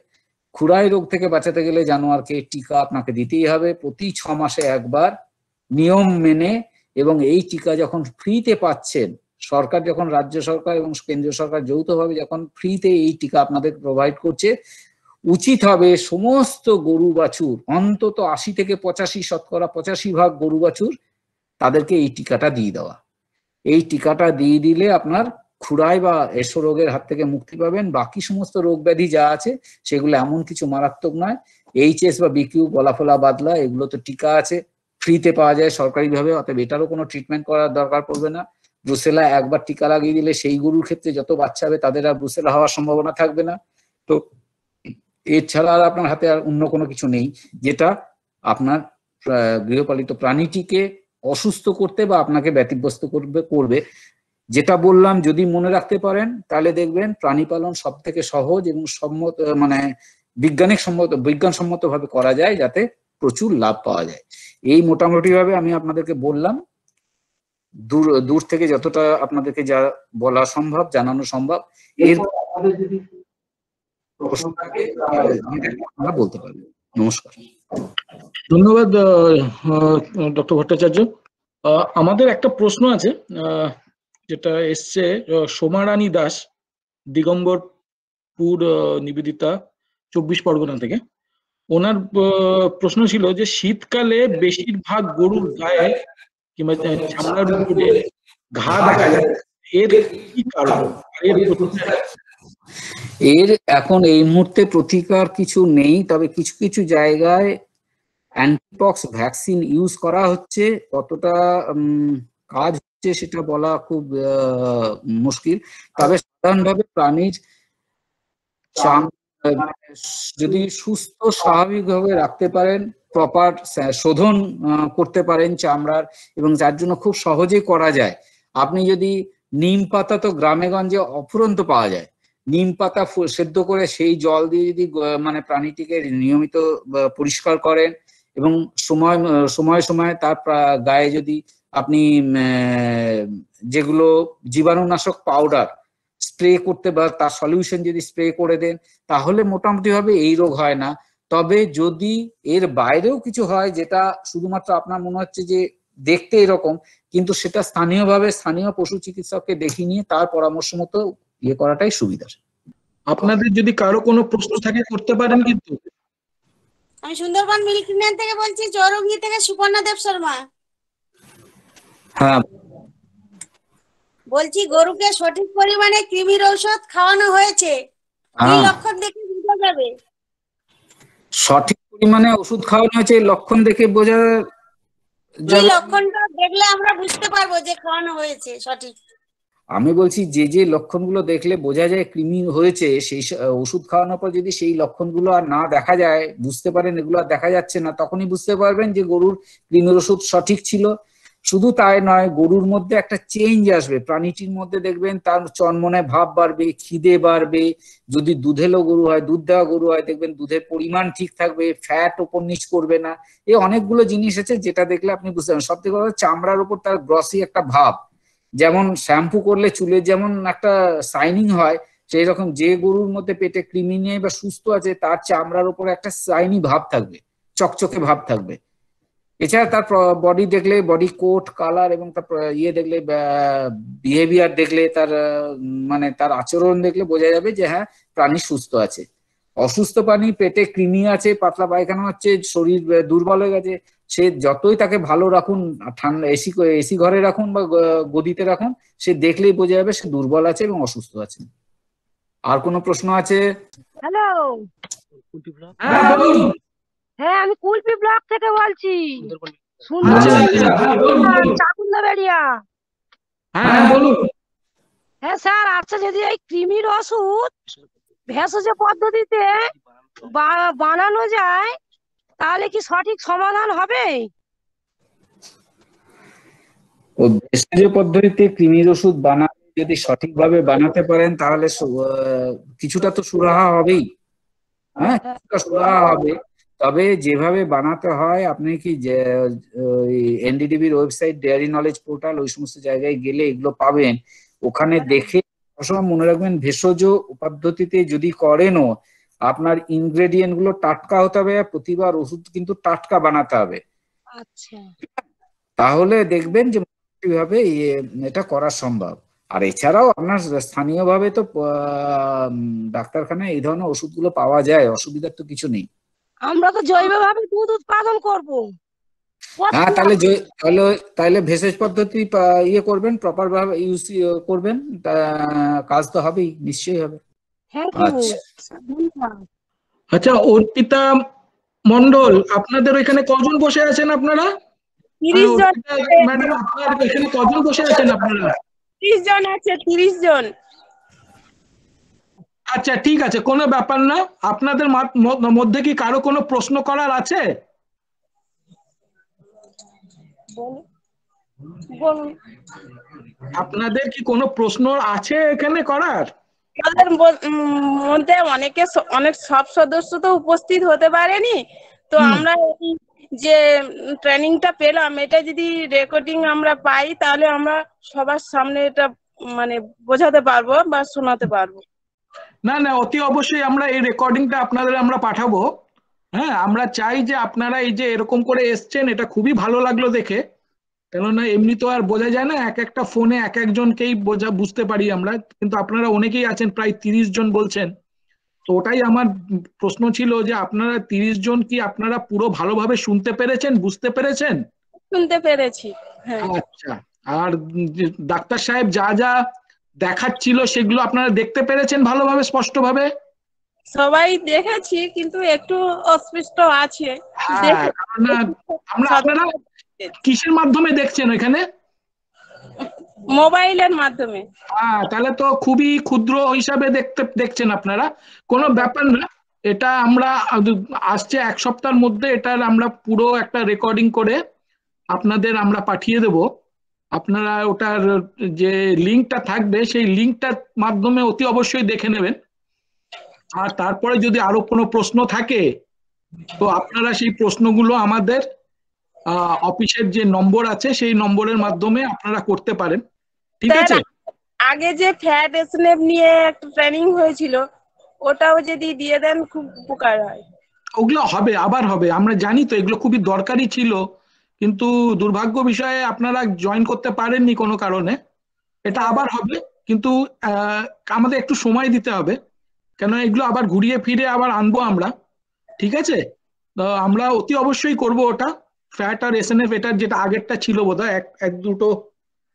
B: খুরাই রোগ থেকে বাঁচাতে গেলে জানোয়ারকে টিকা আপনাকে দিতেই হবে প্রতি ছ মাসে একবার নিয়ম মেনে এবং এই টিকা যখন ফ্রিতে পাচ্ছেন সরকার যখন রাজ্য সরকার এবং কেন্দ্রীয় সরকার যৌথভাবে যখন ফ্রিতে এই টিকা আপনাদের প্রোভাইড করছে উচিত হবে সমস্ত গরু বাছুর অন্তত আশি থেকে পঁচাশি শতকরা পঁচাশি ভাগ গরু বাছুর তাদেরকে এই টিকাটা দিয়ে দেওয়া এই টিকাটা দিয়ে দিলে আপনার খুড়ায় বা এসো রোগের হাত থেকে মুক্তি পাবেন বাকি সমস্ত রোগ ব্যাধি যা আছে সেগুলো এমন কিছু মারাত্মক নয় এইচএস বা বিকিউ গলাফলা বাদলা এগুলো তো টিকা আছে ফ্রিতে পাওয়া যায় সরকারিভাবে অতএব এটারও কোনো ট্রিটমেন্ট করার দরকার পড়বে না ব্রুসেলা একবার টিকা লাগিয়ে দিলে সেই গরুর ক্ষেত্রে যত বাচ্চা হবে তাদের আর ব্রুসেলা হওয়ার সম্ভাবনা থাকবে না তো এছাড়া আর আপনার হাতে আর অন্য কোনো কিছু নেই যেটা আপনার গৃহপালিত প্রাণীটিকে অসুস্থ করতে বা আপনাকে ব্যতিব্যস্ত করবে করবে যেটা বললাম যদি মনে রাখতে পারেন তাহলে দেখবেন প্রাণী পালন সব থেকে সহজ এবং সম্মত মানে বিজ্ঞানিক সম্মত বিজ্ঞানসম্মত ভাবে করা যায় যাতে প্রচুর লাভ পাওয়া যায় এই মোটামুটি ভাবে আমি আপনাদেরকে বললাম দূর দূর থেকে যতটা আপনাদেরকে যা বলা সম্ভব জানানো সম্ভব এর যদি প্রশ্ন
A: বলতে নমস্কার ধন্যবাদ ডক্টর ভট্টাচার্য আমাদের একটা প্রশ্ন আছে যেটা এসছে সোমারানী দাস দিগম্বরপুর নিবেদিতা চব্বিশ পরগনা থেকে ওনার প্রশ্ন ছিল যে শীতকালে বেশিরভাগ গরুর গায়ে কিংবা চামড়ার উপরে ঘা দেখা যায় এর কি কারণ
B: এর এখন এই মুহূর্তে প্রতিকার কিছু নেই তবে কিছু কিছু জায়গায় অ্যান্টিপক্স ভ্যাকসিন ইউজ করা হচ্ছে কতটা কাজ হচ্ছে সেটা বলা খুব মুশকিল তবে সাধারণভাবে প্রাণীর যদি সুস্থ স্বাভাবিকভাবে রাখতে পারেন প্রপার শোধন করতে পারেন চামড়ার এবং যার জন্য খুব সহজেই করা যায় আপনি যদি নিম পাতা তো গ্রামেগঞ্জে অফুরন্ত পাওয়া যায় নিম পাতা সেদ্ধ করে সেই জল দিয়ে যদি মানে প্রাণীটিকে নিয়মিত পরিষ্কার করেন এবং সময় সময় সময় তার গায়ে যদি আপনি যেগুলো জীবাণুনাশক পাউডার স্প্রে করতে বা তার সলিউশন যদি স্প্রে করে দেন তাহলে মোটামুটিভাবে এই রোগ হয় না তবে যদি এর বাইরেও কিছু হয় যেটা শুধুমাত্র আপনার মনে হচ্ছে যে দেখতে এরকম কিন্তু সেটা স্থানীয়ভাবে স্থানীয় পশু চিকিৎসককে দেখিয়ে
A: নিয়ে তার পরামর্শ মতো ইয়ে করাটাই সুবিধা আপনাদের যদি কারো কোনো প্রশ্ন থাকে করতে পারেন কিন্তু
B: আমি সুন্দরবন মিল্ক ইউনিয়ন থেকে বলছি চৌরঙ্গি থেকে সুপর্ণা
A: দেব শর্মা হ্যাঁ বলছি গরুকে সঠিক পরিমাণে কৃমির ঔষধ খাওয়ানো হয়েছে এই হ্যাঁ। লক্ষণ দেখে বোঝা যাবে
B: সঠিক পরিমাণে ওষুধ খাওয়ানো হয়েছে এই লক্ষণ দেখে বোঝা যাবে
A: লক্ষণটা দেখলে আমরা বুঝতে পারবো যে খাওয়ানো হয়েছে সঠিক
B: আমি বলছি যে যে লক্ষণগুলো দেখলে বোঝা যায় কৃমি হয়েছে সেই ওষুধ খাওয়ানোর পর যদি সেই লক্ষণগুলো আর না দেখা যায় বুঝতে পারেন এগুলো আর দেখা যাচ্ছে না তখনই বুঝতে পারবেন যে গরুর কৃমির ওষুধ সঠিক ছিল শুধু তাই নয় গরুর মধ্যে একটা চেঞ্জ আসবে প্রাণীটির মধ্যে দেখবেন তার চন্মনে ভাব বাড়বে খিদে বাড়বে যদি দুধেলো গরু হয় দুধ দেওয়া গরু হয় দেখবেন দুধের পরিমাণ ঠিক থাকবে ফ্যাট ওপর নিচ করবে না এ অনেকগুলো জিনিস আছে যেটা দেখলে আপনি বুঝতে পারবেন সব থেকে চামড়ার উপর তার গ্রসি একটা ভাব যেমন শ্যাম্পু করলে চুলের যেমন একটা শাইনিং হয় সেই রকম যে গরুর মধ্যে পেটে কৃমি নেই বা সুস্থ আছে তার চামড়ার উপর একটা শাইনি ভাব থাকবে চকচকে ভাব থাকবে এছাড়া তার বডি দেখলে বডি কোট কালার এবং তার ইয়ে দেখলে বিহেভিয়ার দেখলে তার মানে তার আচরণ দেখলে বোঝা যাবে যে হ্যাঁ প্রাণী সুস্থ আছে অসুস্থ পানি পেটে কৃমি আছে পাতলা পায়খানা হচ্ছে শরীর দুর্বল হয়ে গেছে সে যতই তাকে ভালো রাখুন ঠান্ডা এসি এসি ঘরে রাখুন বা গদিতে রাখুন সে দেখলেই বোঝা যাবে সে দুর্বল আছে এবং অসুস্থ আছে আর কোনো প্রশ্ন আছে
A: হ্যালো হ্যাঁ আমি কুলপি ব্লক থেকে বলছি হ্যাঁ স্যার আচ্ছা যদি এই কৃমির ওষুধ ভেষজ পদ্ধতিতে বানানো যায় তাহলে কি সঠিক সমাধান হবে
B: ভেষজ পদ্ধতিতে কৃমির ওষুধ বানা যদি সঠিকভাবে বানাতে পারেন তাহলে কিছুটা তো সুরাহা হবেই হ্যাঁ, হ্যাঁ। সুরাহা হবে তবে যেভাবে বানাতে হয় আপনি কি এনডিডিবির ওয়েবসাইট ডেয়ারি নলেজ পোর্টাল ওই সমস্ত জায়গায় গেলে এগুলো পাবেন ওখানে দেখে সবসময় মনে রাখবেন ভেষজ পদ্ধতিতে যদি করেনও আপনার ইনগ্রেডিয়েন্ট গুলো টাটকা হতে হবে প্রতিবার ওষুধ কিন্তু টাটকা বানাতে হবে আচ্ছা। তাহলে দেখবেন যে কিভাবে ইয়ে, এটা করা সম্ভব আর এছাড়াও আপনার স্থানীয়ভাবে তো ডাক্তারখানায় এই ধরনের ওষুধগুলো পাওয়া যায় অসুবিধার তো কিছু নেই
A: আমরা তো জৈবভাবে দুধ উৎপাদন করব হ্যাঁ তাহলে
B: তাহলে তাহলে ভেষজ পদ্ধতি ইয়ে করবেন প্রপার ভাবে ইউজ ইয়ে করবেন
A: কাজ তো হবেই নিশ্চয়ই হবে হ্যাঁ আচ্ছা।, আচ্ছা অর্পিতা মন্ডল আপনাদের ওইখানে কজন বসে আছেন আপনারা ম্যাডাম আপনার এখানে কজন বসে আছেন আপনারা তিরিশ জন আছে তিরিশ জন আচ্ছা ঠিক আছে কোনো ব্যাপার না আপনাদের মধ্যে কি কারো কোনো প্রশ্ন করার আছে বলো আপনাদের কি কোনো প্রশ্ন আছে এখানে করার আমাদের মধ্যে অনেকে অনেক সব সদস্য তো উপস্থিত হতে পারেনি তো আমরা যে ট্রেনিংটা পেলাম এটা যদি রেকর্ডিং আমরা পাই তাহলে আমরা সবার সামনে এটা মানে বোঝাতে পারবো বা শোনাতে পারবো না না অতি অবশ্যই আমরা এই রেকর্ডিংটা আপনাদের আমরা পাঠাবো হ্যাঁ আমরা চাই যে আপনারা এই যে এরকম করে এসছেন এটা খুবই ভালো লাগলো দেখে কেননা এমনি তো আর বোঝা যায় না এক একটা ফোনে এক একজনকেই বোঝা বুঝতে পারি আমরা কিন্তু আপনারা অনেকেই আছেন প্রায় তিরিশ জন বলছেন তো ওটাই আমার প্রশ্ন ছিল যে আপনারা তিরিশ জন কি আপনারা পুরো ভালোভাবে শুনতে পেরেছেন বুঝতে পেরেছেন শুনতে পেরেছি হ্যাঁ। আচ্ছা আর ডাক্তার সাহেব যা যা দেখাচ্ছিল সেগুলো আপনারা দেখতে পেরেছেন ভালোভাবে স্পষ্টভাবে সবাই দেখেছি কিন্তু একটু অস্পৃষ্ট আছে হ্যাঁ, আমরা কিসের মাধ্যমে দেখছেন ওইখানে মোবাইলের মাধ্যমে হ্যাঁ তাহলে তো খুবই ক্ষুদ্র হিসাবে দেখতে দেখছেন আপনারা কোনো ব্যাপার না এটা আমরা আসছে এক সপ্তাহের মধ্যে এটার আমরা পুরো একটা রেকর্ডিং করে আপনাদের আমরা পাঠিয়ে দেব আপনারা ওটার যে লিঙ্কটা থাকবে সেই লিঙ্কটার মাধ্যমে অতি অবশ্যই দেখে নেবেন আর তারপরে যদি আরো কোনো প্রশ্ন থাকে তো আপনারা সেই প্রশ্নগুলো আমাদের অফিসের যে নম্বর আছে সেই নম্বরের মাধ্যমে আপনারা করতে পারেন ঠিক আছে আগে যে ফ্যাট স্ন্যাপ নিয়ে একটা ট্রেনিং হয়েছিল ওটাও যদি দিয়ে দেন খুব উপকার হয় ওগুলো হবে আবার হবে আমরা জানি তো এগুলো খুবই দরকারি ছিল কিন্তু দুর্ভাগ্য বিষয়ে আপনারা জয়েন করতে পারেননি কোনো কারণে এটা আবার হবে কিন্তু আমাদের একটু সময় দিতে হবে কেন এগুলো আবার ঘুরিয়ে ফিরে আবার আনবো আমরা ঠিক আছে আমরা অতি অবশ্যই করব ওটা ফ্যাট আর এস এন এফ এটার যেটা আগেরটা ছিল বোধ এক এক দুটো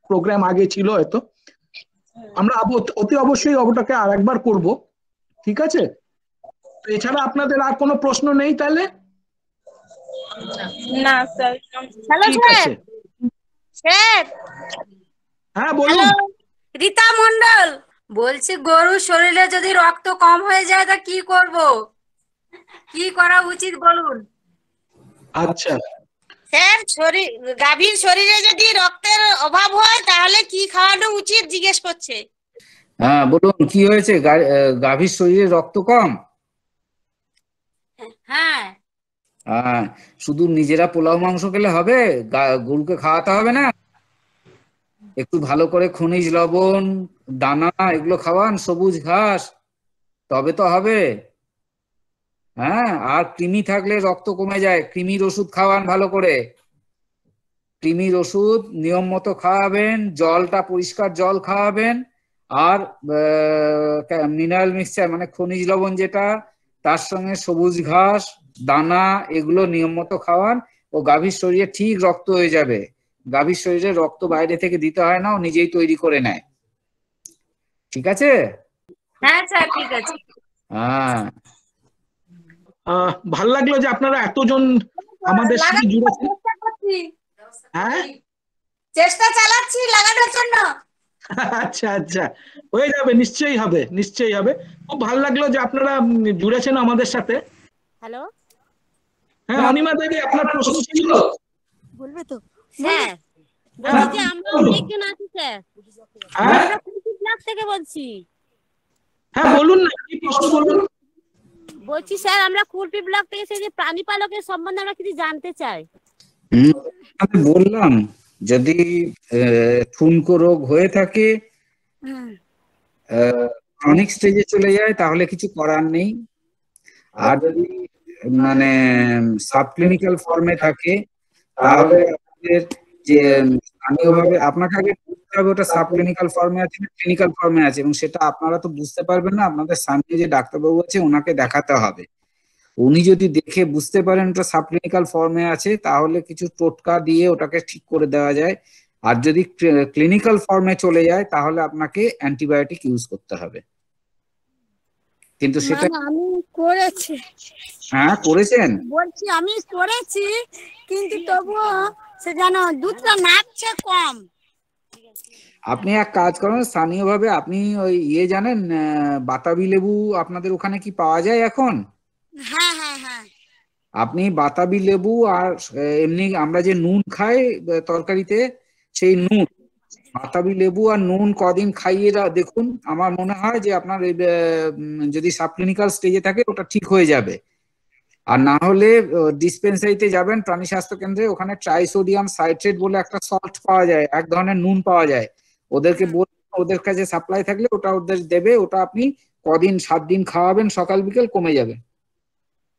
A: প্রোগ্রাম আগে ছিল হয়তো আমরা অতি অবশ্যই ওটাকে আর একবার করবো ঠিক আছে এছাড়া আপনাদের আর কোনো প্রশ্ন নেই তাহলে না হ্যাঁ বলুন রীতা
B: মন্ডল বলছি গরুর শরীরে যদি রক্ত কম হয়ে যায় তা কি করব
A: কি করা উচিত বলুন আচ্ছা স্যার শরীর গাভীর শরীরে যদি রক্তের অভাব হয় তাহলে কি খাওয়ানো উচিত জিজ্ঞেস করছে
B: হ্যাঁ বলুন কি হয়েছে গাভীর শরীরে রক্ত কম হ্যাঁ হ্যাঁ শুধু নিজেরা পোলাও মাংস খেলে হবে গরুকে খাওয়াতে হবে না একটু ভালো করে খনিজ লবণ দানা এগুলো খাওয়ান সবুজ ঘাস তবে তো হবে হ্যাঁ আর কৃমি থাকলে রক্ত কমে যায় কৃমির ওষুধ খাওয়ান ভালো করে কৃমির ওষুধ নিয়ম মতো খাওয়াবেন জলটা পরিষ্কার জল খাওয়াবেন আর মিনারেল মিক্সচার মানে খনিজ লবণ যেটা তার সঙ্গে সবুজ ঘাস দানা এগুলো নিয়ম মতো খাওয়ান ও গাভীর শরীরে ঠিক রক্ত হয়ে যাবে গাভীর শরীরে রক্ত বাইরে থেকে দিতে হয় না ও নিজেই তৈরি করে নেয়
A: ঠিক আছে হ্যাঁ স্যার ঠিক আছে হ্যাঁ লাগলো যে আপনারা এতজন
B: আমাদের সাথে জুড়েছেন
A: হ্যাঁ চেষ্টা চালাচ্ছি লাগানোর জন্য আচ্ছা আচ্ছা হয়ে যাবে নিশ্চয়ই হবে নিশ্চয়ই হবে খুব ভাল লাগলো যে আপনারা জুড়েছেন আমাদের সাথে হ্যালো হ্যাঁ অনিমা দেবী আপনার প্রশ্ন ছিল বলবে তো হ্যাঁ। হ্যাঁ। আমরা হ্যাঁ। থেকে বলছি বলুন না বলুন বলছি স্যার আমরা থেকে সেই যে সম্বন্ধে আমরা কিছু জানতে চাই
B: বললাম যদি ঠুনকো রোগ হয়ে থাকে অনেক স্টেজে চলে যায় তাহলে কিছু করার নেই আর যদি মানে সাব ক্লিনিক্যাল ফর্মে থাকে তাহলে আমাদের যে স্থানীয়ভাবে আপনাকে আগে বুঝতে হবে ওটা সাব ক্লিনিক্যাল ফর্মে আছে না ক্লিনিক্যাল ফর্মে আছে এবং সেটা আপনারা তো বুঝতে পারবেন না আপনাদের স্থানীয় যে ডাক্তারবাবু আছে ওনাকে দেখাতে হবে উনি যদি দেখে বুঝতে পারেন ওটা সাব ক্লিনিক্যাল ফর্মে আছে তাহলে কিছু টোটকা দিয়ে ওটাকে ঠিক করে দেওয়া যায় আর যদি ক্লিনিক্যাল ফর্মে চলে যায় তাহলে আপনাকে অ্যান্টিবায়োটিক ইউজ করতে হবে কিন্তু সেটা
A: আমি করেছি
B: হ্যাঁ করেছেন
A: বলছি আমি করেছি কিন্তু তবুও
B: কম আপনি এক কাজ করুন স্থানীয় ভাবে আপনি ওই ইয়ে জানেন বাতাবি লেবু আপনাদের ওখানে কি পাওয়া যায় এখন হ্যাঁ হ্যাঁ হ্যাঁ আপনি বাতাবি লেবু আর এমনি আমরা যে নুন খাই তরকারিতে সেই নুন বাতাবি লেবু আর নুন কদিন খাইয়ে দেখুন আমার মনে হয় যে আপনার যদি সাবক্লিনিক্যাল স্টেজে থাকে ওটা ঠিক হয়ে যাবে আর না হলে ডিসপেন্সারিতে যাবেন প্রাণী স্বাস্থ্য কেন্দ্রে ওখানে ট্রাইসোডিয়াম সাইট্রেট বলে একটা সল্ট পাওয়া যায় এক ধরনের নুন পাওয়া যায় ওদেরকে বলবেন ওদের কাছে সাপ্লাই থাকলে ওটা ওদের দেবে ওটা আপনি কদিন সাত দিন খাওয়াবেন সকাল বিকেল কমে যাবে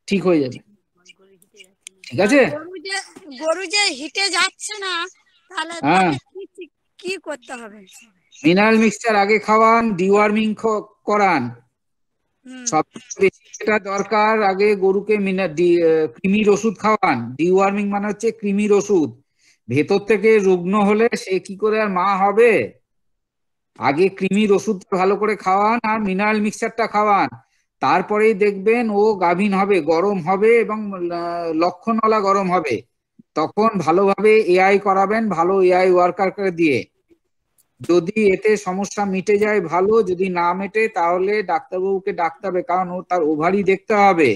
B: ঠিক হয়ে যাবে ঠিক আছে
A: গরু যে হিটে
B: যাচ্ছে না তাহলে হ্যাঁ। কি করতে হবে মিনারেল মিক্সচার আগে খাওয়ান ডিওয়ার্মিং করান সবচেয়ে বেশি যেটা দরকার আগে গরুকে কৃমির ওষুধ খাওয়ান ডিওয়ার্মিং মানে হচ্ছে কৃমির ওষুধ ভেতর থেকে রুগ্ন হলে সে কি করে আর মা হবে আগে কৃমির ওষুধ ভালো করে খাওয়ান আর মিনারেল মিক্সারটা খাওয়ান তারপরেই দেখবেন ও গাভিন হবে গরম হবে এবং লক্ষণওয়ালা গরম হবে তখন ভালোভাবে এআই করাবেন ভালো এআই ওয়ার্কার দিয়ে যদি এতে সমস্যা মিটে যায় ভালো যদি না মেটে তাহলে ডাক্তারবাবুকে ডাকতে হবে কারণ ও তার ওভারই দেখতে হবে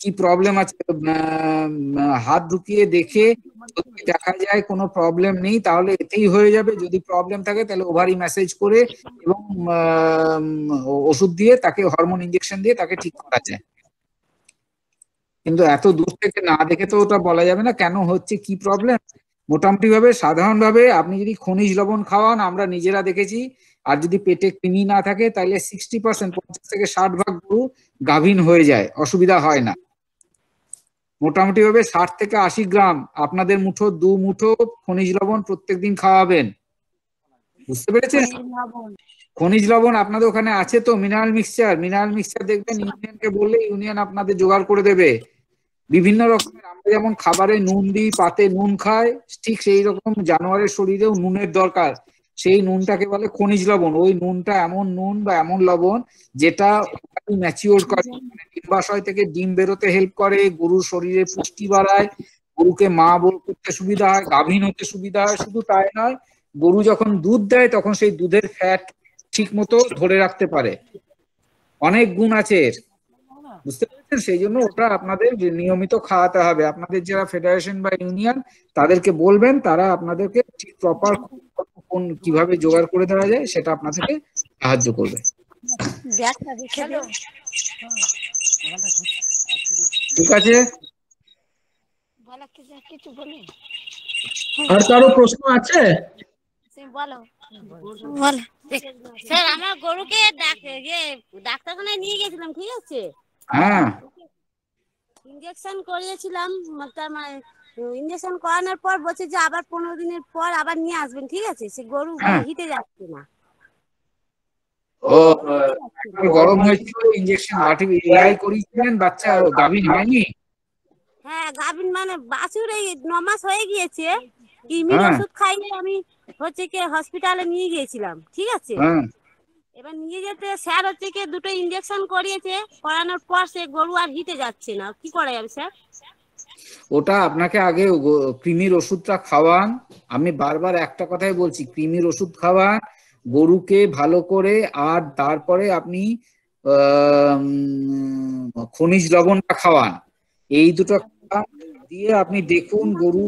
B: কি প্রবলেম আছে হাত ঢুকিয়ে দেখে দেখা যায় কোনো প্রবলেম নেই তাহলে এতেই হয়ে যাবে যদি প্রবলেম থাকে তাহলে ওভারই মেসেজ করে এবং ওষুধ দিয়ে তাকে হরমোন ইঞ্জেকশন দিয়ে তাকে ঠিক করা যায় কিন্তু এত দূর থেকে না দেখে তো ওটা বলা যাবে না কেন হচ্ছে কি প্রবলেম মোটামুটিভাবে সাধারণভাবে আপনি যদি খনিজ লবণ খাওয়ান আমরা নিজেরা দেখেছি আর যদি পেটে কৃমি না থাকে তাহলে সিক্সটি পার্সেন্ট পঞ্চাশ থেকে ষাট ভাগ গরু গাভীন হয়ে যায় অসুবিধা হয় না মোটামুটি ভাবে ষাট থেকে আশি গ্রাম আপনাদের মুঠো দু মুঠো খনিজ লবণ প্রত্যেক দিন খাওয়াবেন বুঝতে পেরেছেন খনিজ লবণ আপনাদের ওখানে আছে তো মিনারেল মিক্সচার মিনারেল মিক্সচার দেখবেন ইউনিয়নকে বললে ইউনিয়ন আপনাদের জোগাড় করে দেবে বিভিন্ন রকমের আমরা যেমন খাবারে নুন দিই পাতে নুন খায় ঠিক সেই রকম জানোয়ারের শরীরেও নুনের দরকার সেই নুনটাকে বলে খনিজ লবণ ওই নুনটা এমন নুন বা এমন লবণ যেটা ম্যাচিওর করে ডিম্বাশয় থেকে ডিম বেরোতে হেল্প করে গরুর শরীরে পুষ্টি বাড়ায় গরুকে মা বল করতে সুবিধা হয় গাভীন হতে সুবিধা হয় শুধু তাই নয় গরু যখন দুধ দেয় তখন সেই দুধের ফ্যাট ঠিক মতো ধরে রাখতে পারে অনেক গুণ আছে এর বুঝতে পেরেছেন সেই জন্য ওটা আপনাদের নিয়মিত খাওয়াতে হবে আপনাদের যারা ফেডারেশন বা ইউনিয়ন তাদেরকে বলবেন তারা আপনাদেরকে ঠিক প্রপার কোন কিভাবে জোগাড় করে দেওয়া যায় সেটা আপনাদেরকে সাহায্য করবে
A: ঠিক আছে আর কারো প্রশ্ন আছে স্যার
B: আমার গরুকে ডাক্তারখানায় নিয়ে গেছিলাম ঠিক আছে ইনজেকশন হ্যাঁ। ইঞ্জেকশন করিয়েছিলাম তার মানে ইঞ্জেকশন করানোর পর বলছে যে আবার পনেরো দিনের পর আবার নিয়ে আসবেন ঠিক আছে সে গরু হ্যাঁ। মানে হিতে যাচ্ছে
A: না ও
B: গরম হয়েছিল ইঞ্জেকশন ইলাই করিয়েছিলেন বাচ্চা গাবিন হয়নি
A: হ্যাঁ গাভিন মানে বাছুর এই ন মাস হয়ে গিয়েছে
B: কিমির হ্যাঁ। ওষুধ খাইয়ে আমি হচ্ছে কি হসপিটালে নিয়ে গিয়েছিলাম ঠিক আছে হ্যাঁ এবার নিয়ে যেতে স্যার হচ্ছে কি দুটো ইনজেকশন করিয়েছে করানোর পর সে গরু আর হিটে যাচ্ছে না কি করা যাবে স্যার ওটা আপনাকে আগে কৃমির ওষুধটা খাওয়ান আমি বারবার একটা কথাই বলছি কৃমির ওষুধ খাওয়ান গরুকে ভালো করে আর তারপরে আপনি খনিজ লবণটা খাওয়ান এই দুটো দিয়ে আপনি দেখুন গরু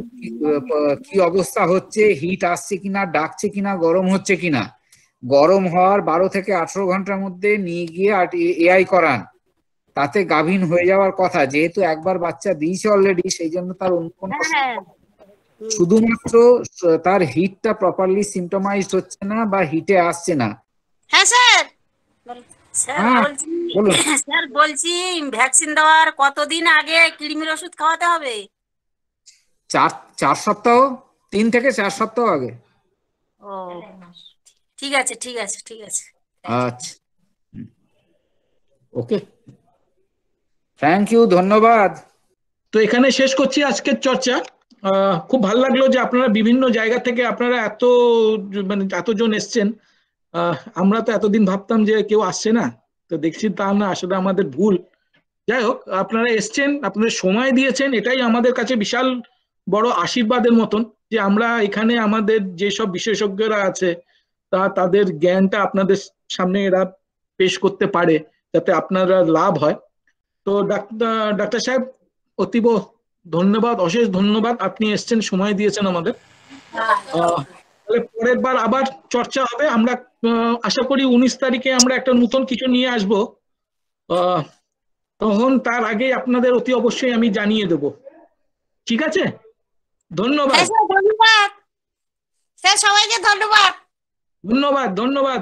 B: কি অবস্থা হচ্ছে হিট আসছে কিনা ডাকছে কিনা গরম হচ্ছে কিনা গরম হওয়ার বারো থেকে আঠারো ঘন্টার মধ্যে নিয়ে গিয়ে এআই করান তাতে গাভীন হয়ে যাওয়ার কথা যেহেতু একবার বাচ্চা দিয়েছে অলরেডি সেই জন্য তার অন্য কোনো হ্যাঁ, হ্যাঁ। শুধুমাত্র তার হিটটা প্রপারলি সিমটমাইজড হচ্ছে না বা হিটে আসছে না
A: হ্যাঁ স্যার হ্যাঁ, স্যার বলছি ভ্যাকসিন দেওয়ার
B: কতদিন আগে কৃমির ওষুধ খাওয়াতে হবে চার চার সপ্তাহ তিন থেকে চার সপ্তাহ আগে ও ঠিক আছে ঠিক আছে ঠিক আছে
A: আচ্ছা ওকে থ্যাংক ইউ ধন্যবাদ তো এখানে শেষ করছি আজকের চর্চা খুব ভালো লাগলো যে আপনারা বিভিন্ন জায়গা থেকে আপনারা এত মানে এতজন এসছেন আমরা তো এতদিন ভাবতাম যে কেউ আসছে না তো দেখছি তা না আসলে আমাদের ভুল যাই হোক আপনারা এসছেন আপনাদের সময় দিয়েছেন এটাই আমাদের কাছে বিশাল বড় আশীর্বাদের মতন যে আমরা এখানে আমাদের যেসব বিশেষজ্ঞরা আছে তা তাদের জ্ঞানটা আপনাদের সামনে এরা পেশ করতে পারে যাতে আপনারা লাভ হয় তো ডাক্তার ডাক্তার সাহেব অতীব ধন্যবাদ অশেষ ধন্যবাদ আপনি এসছেন সময় দিয়েছেন আমাদের তাহলে পরের বার আবার চর্চা হবে আমরা আশা করি উনিশ তারিখে আমরা একটা নতুন কিছু নিয়ে আসব তখন তার আগে আপনাদের অতি অবশ্যই আমি জানিয়ে দেব ঠিক আছে ধন্যবাদ হ্যাঁ, ধন্যবাদ সবাইকে ধন্যবাদ ধন্যবাদ ধন্যবাদ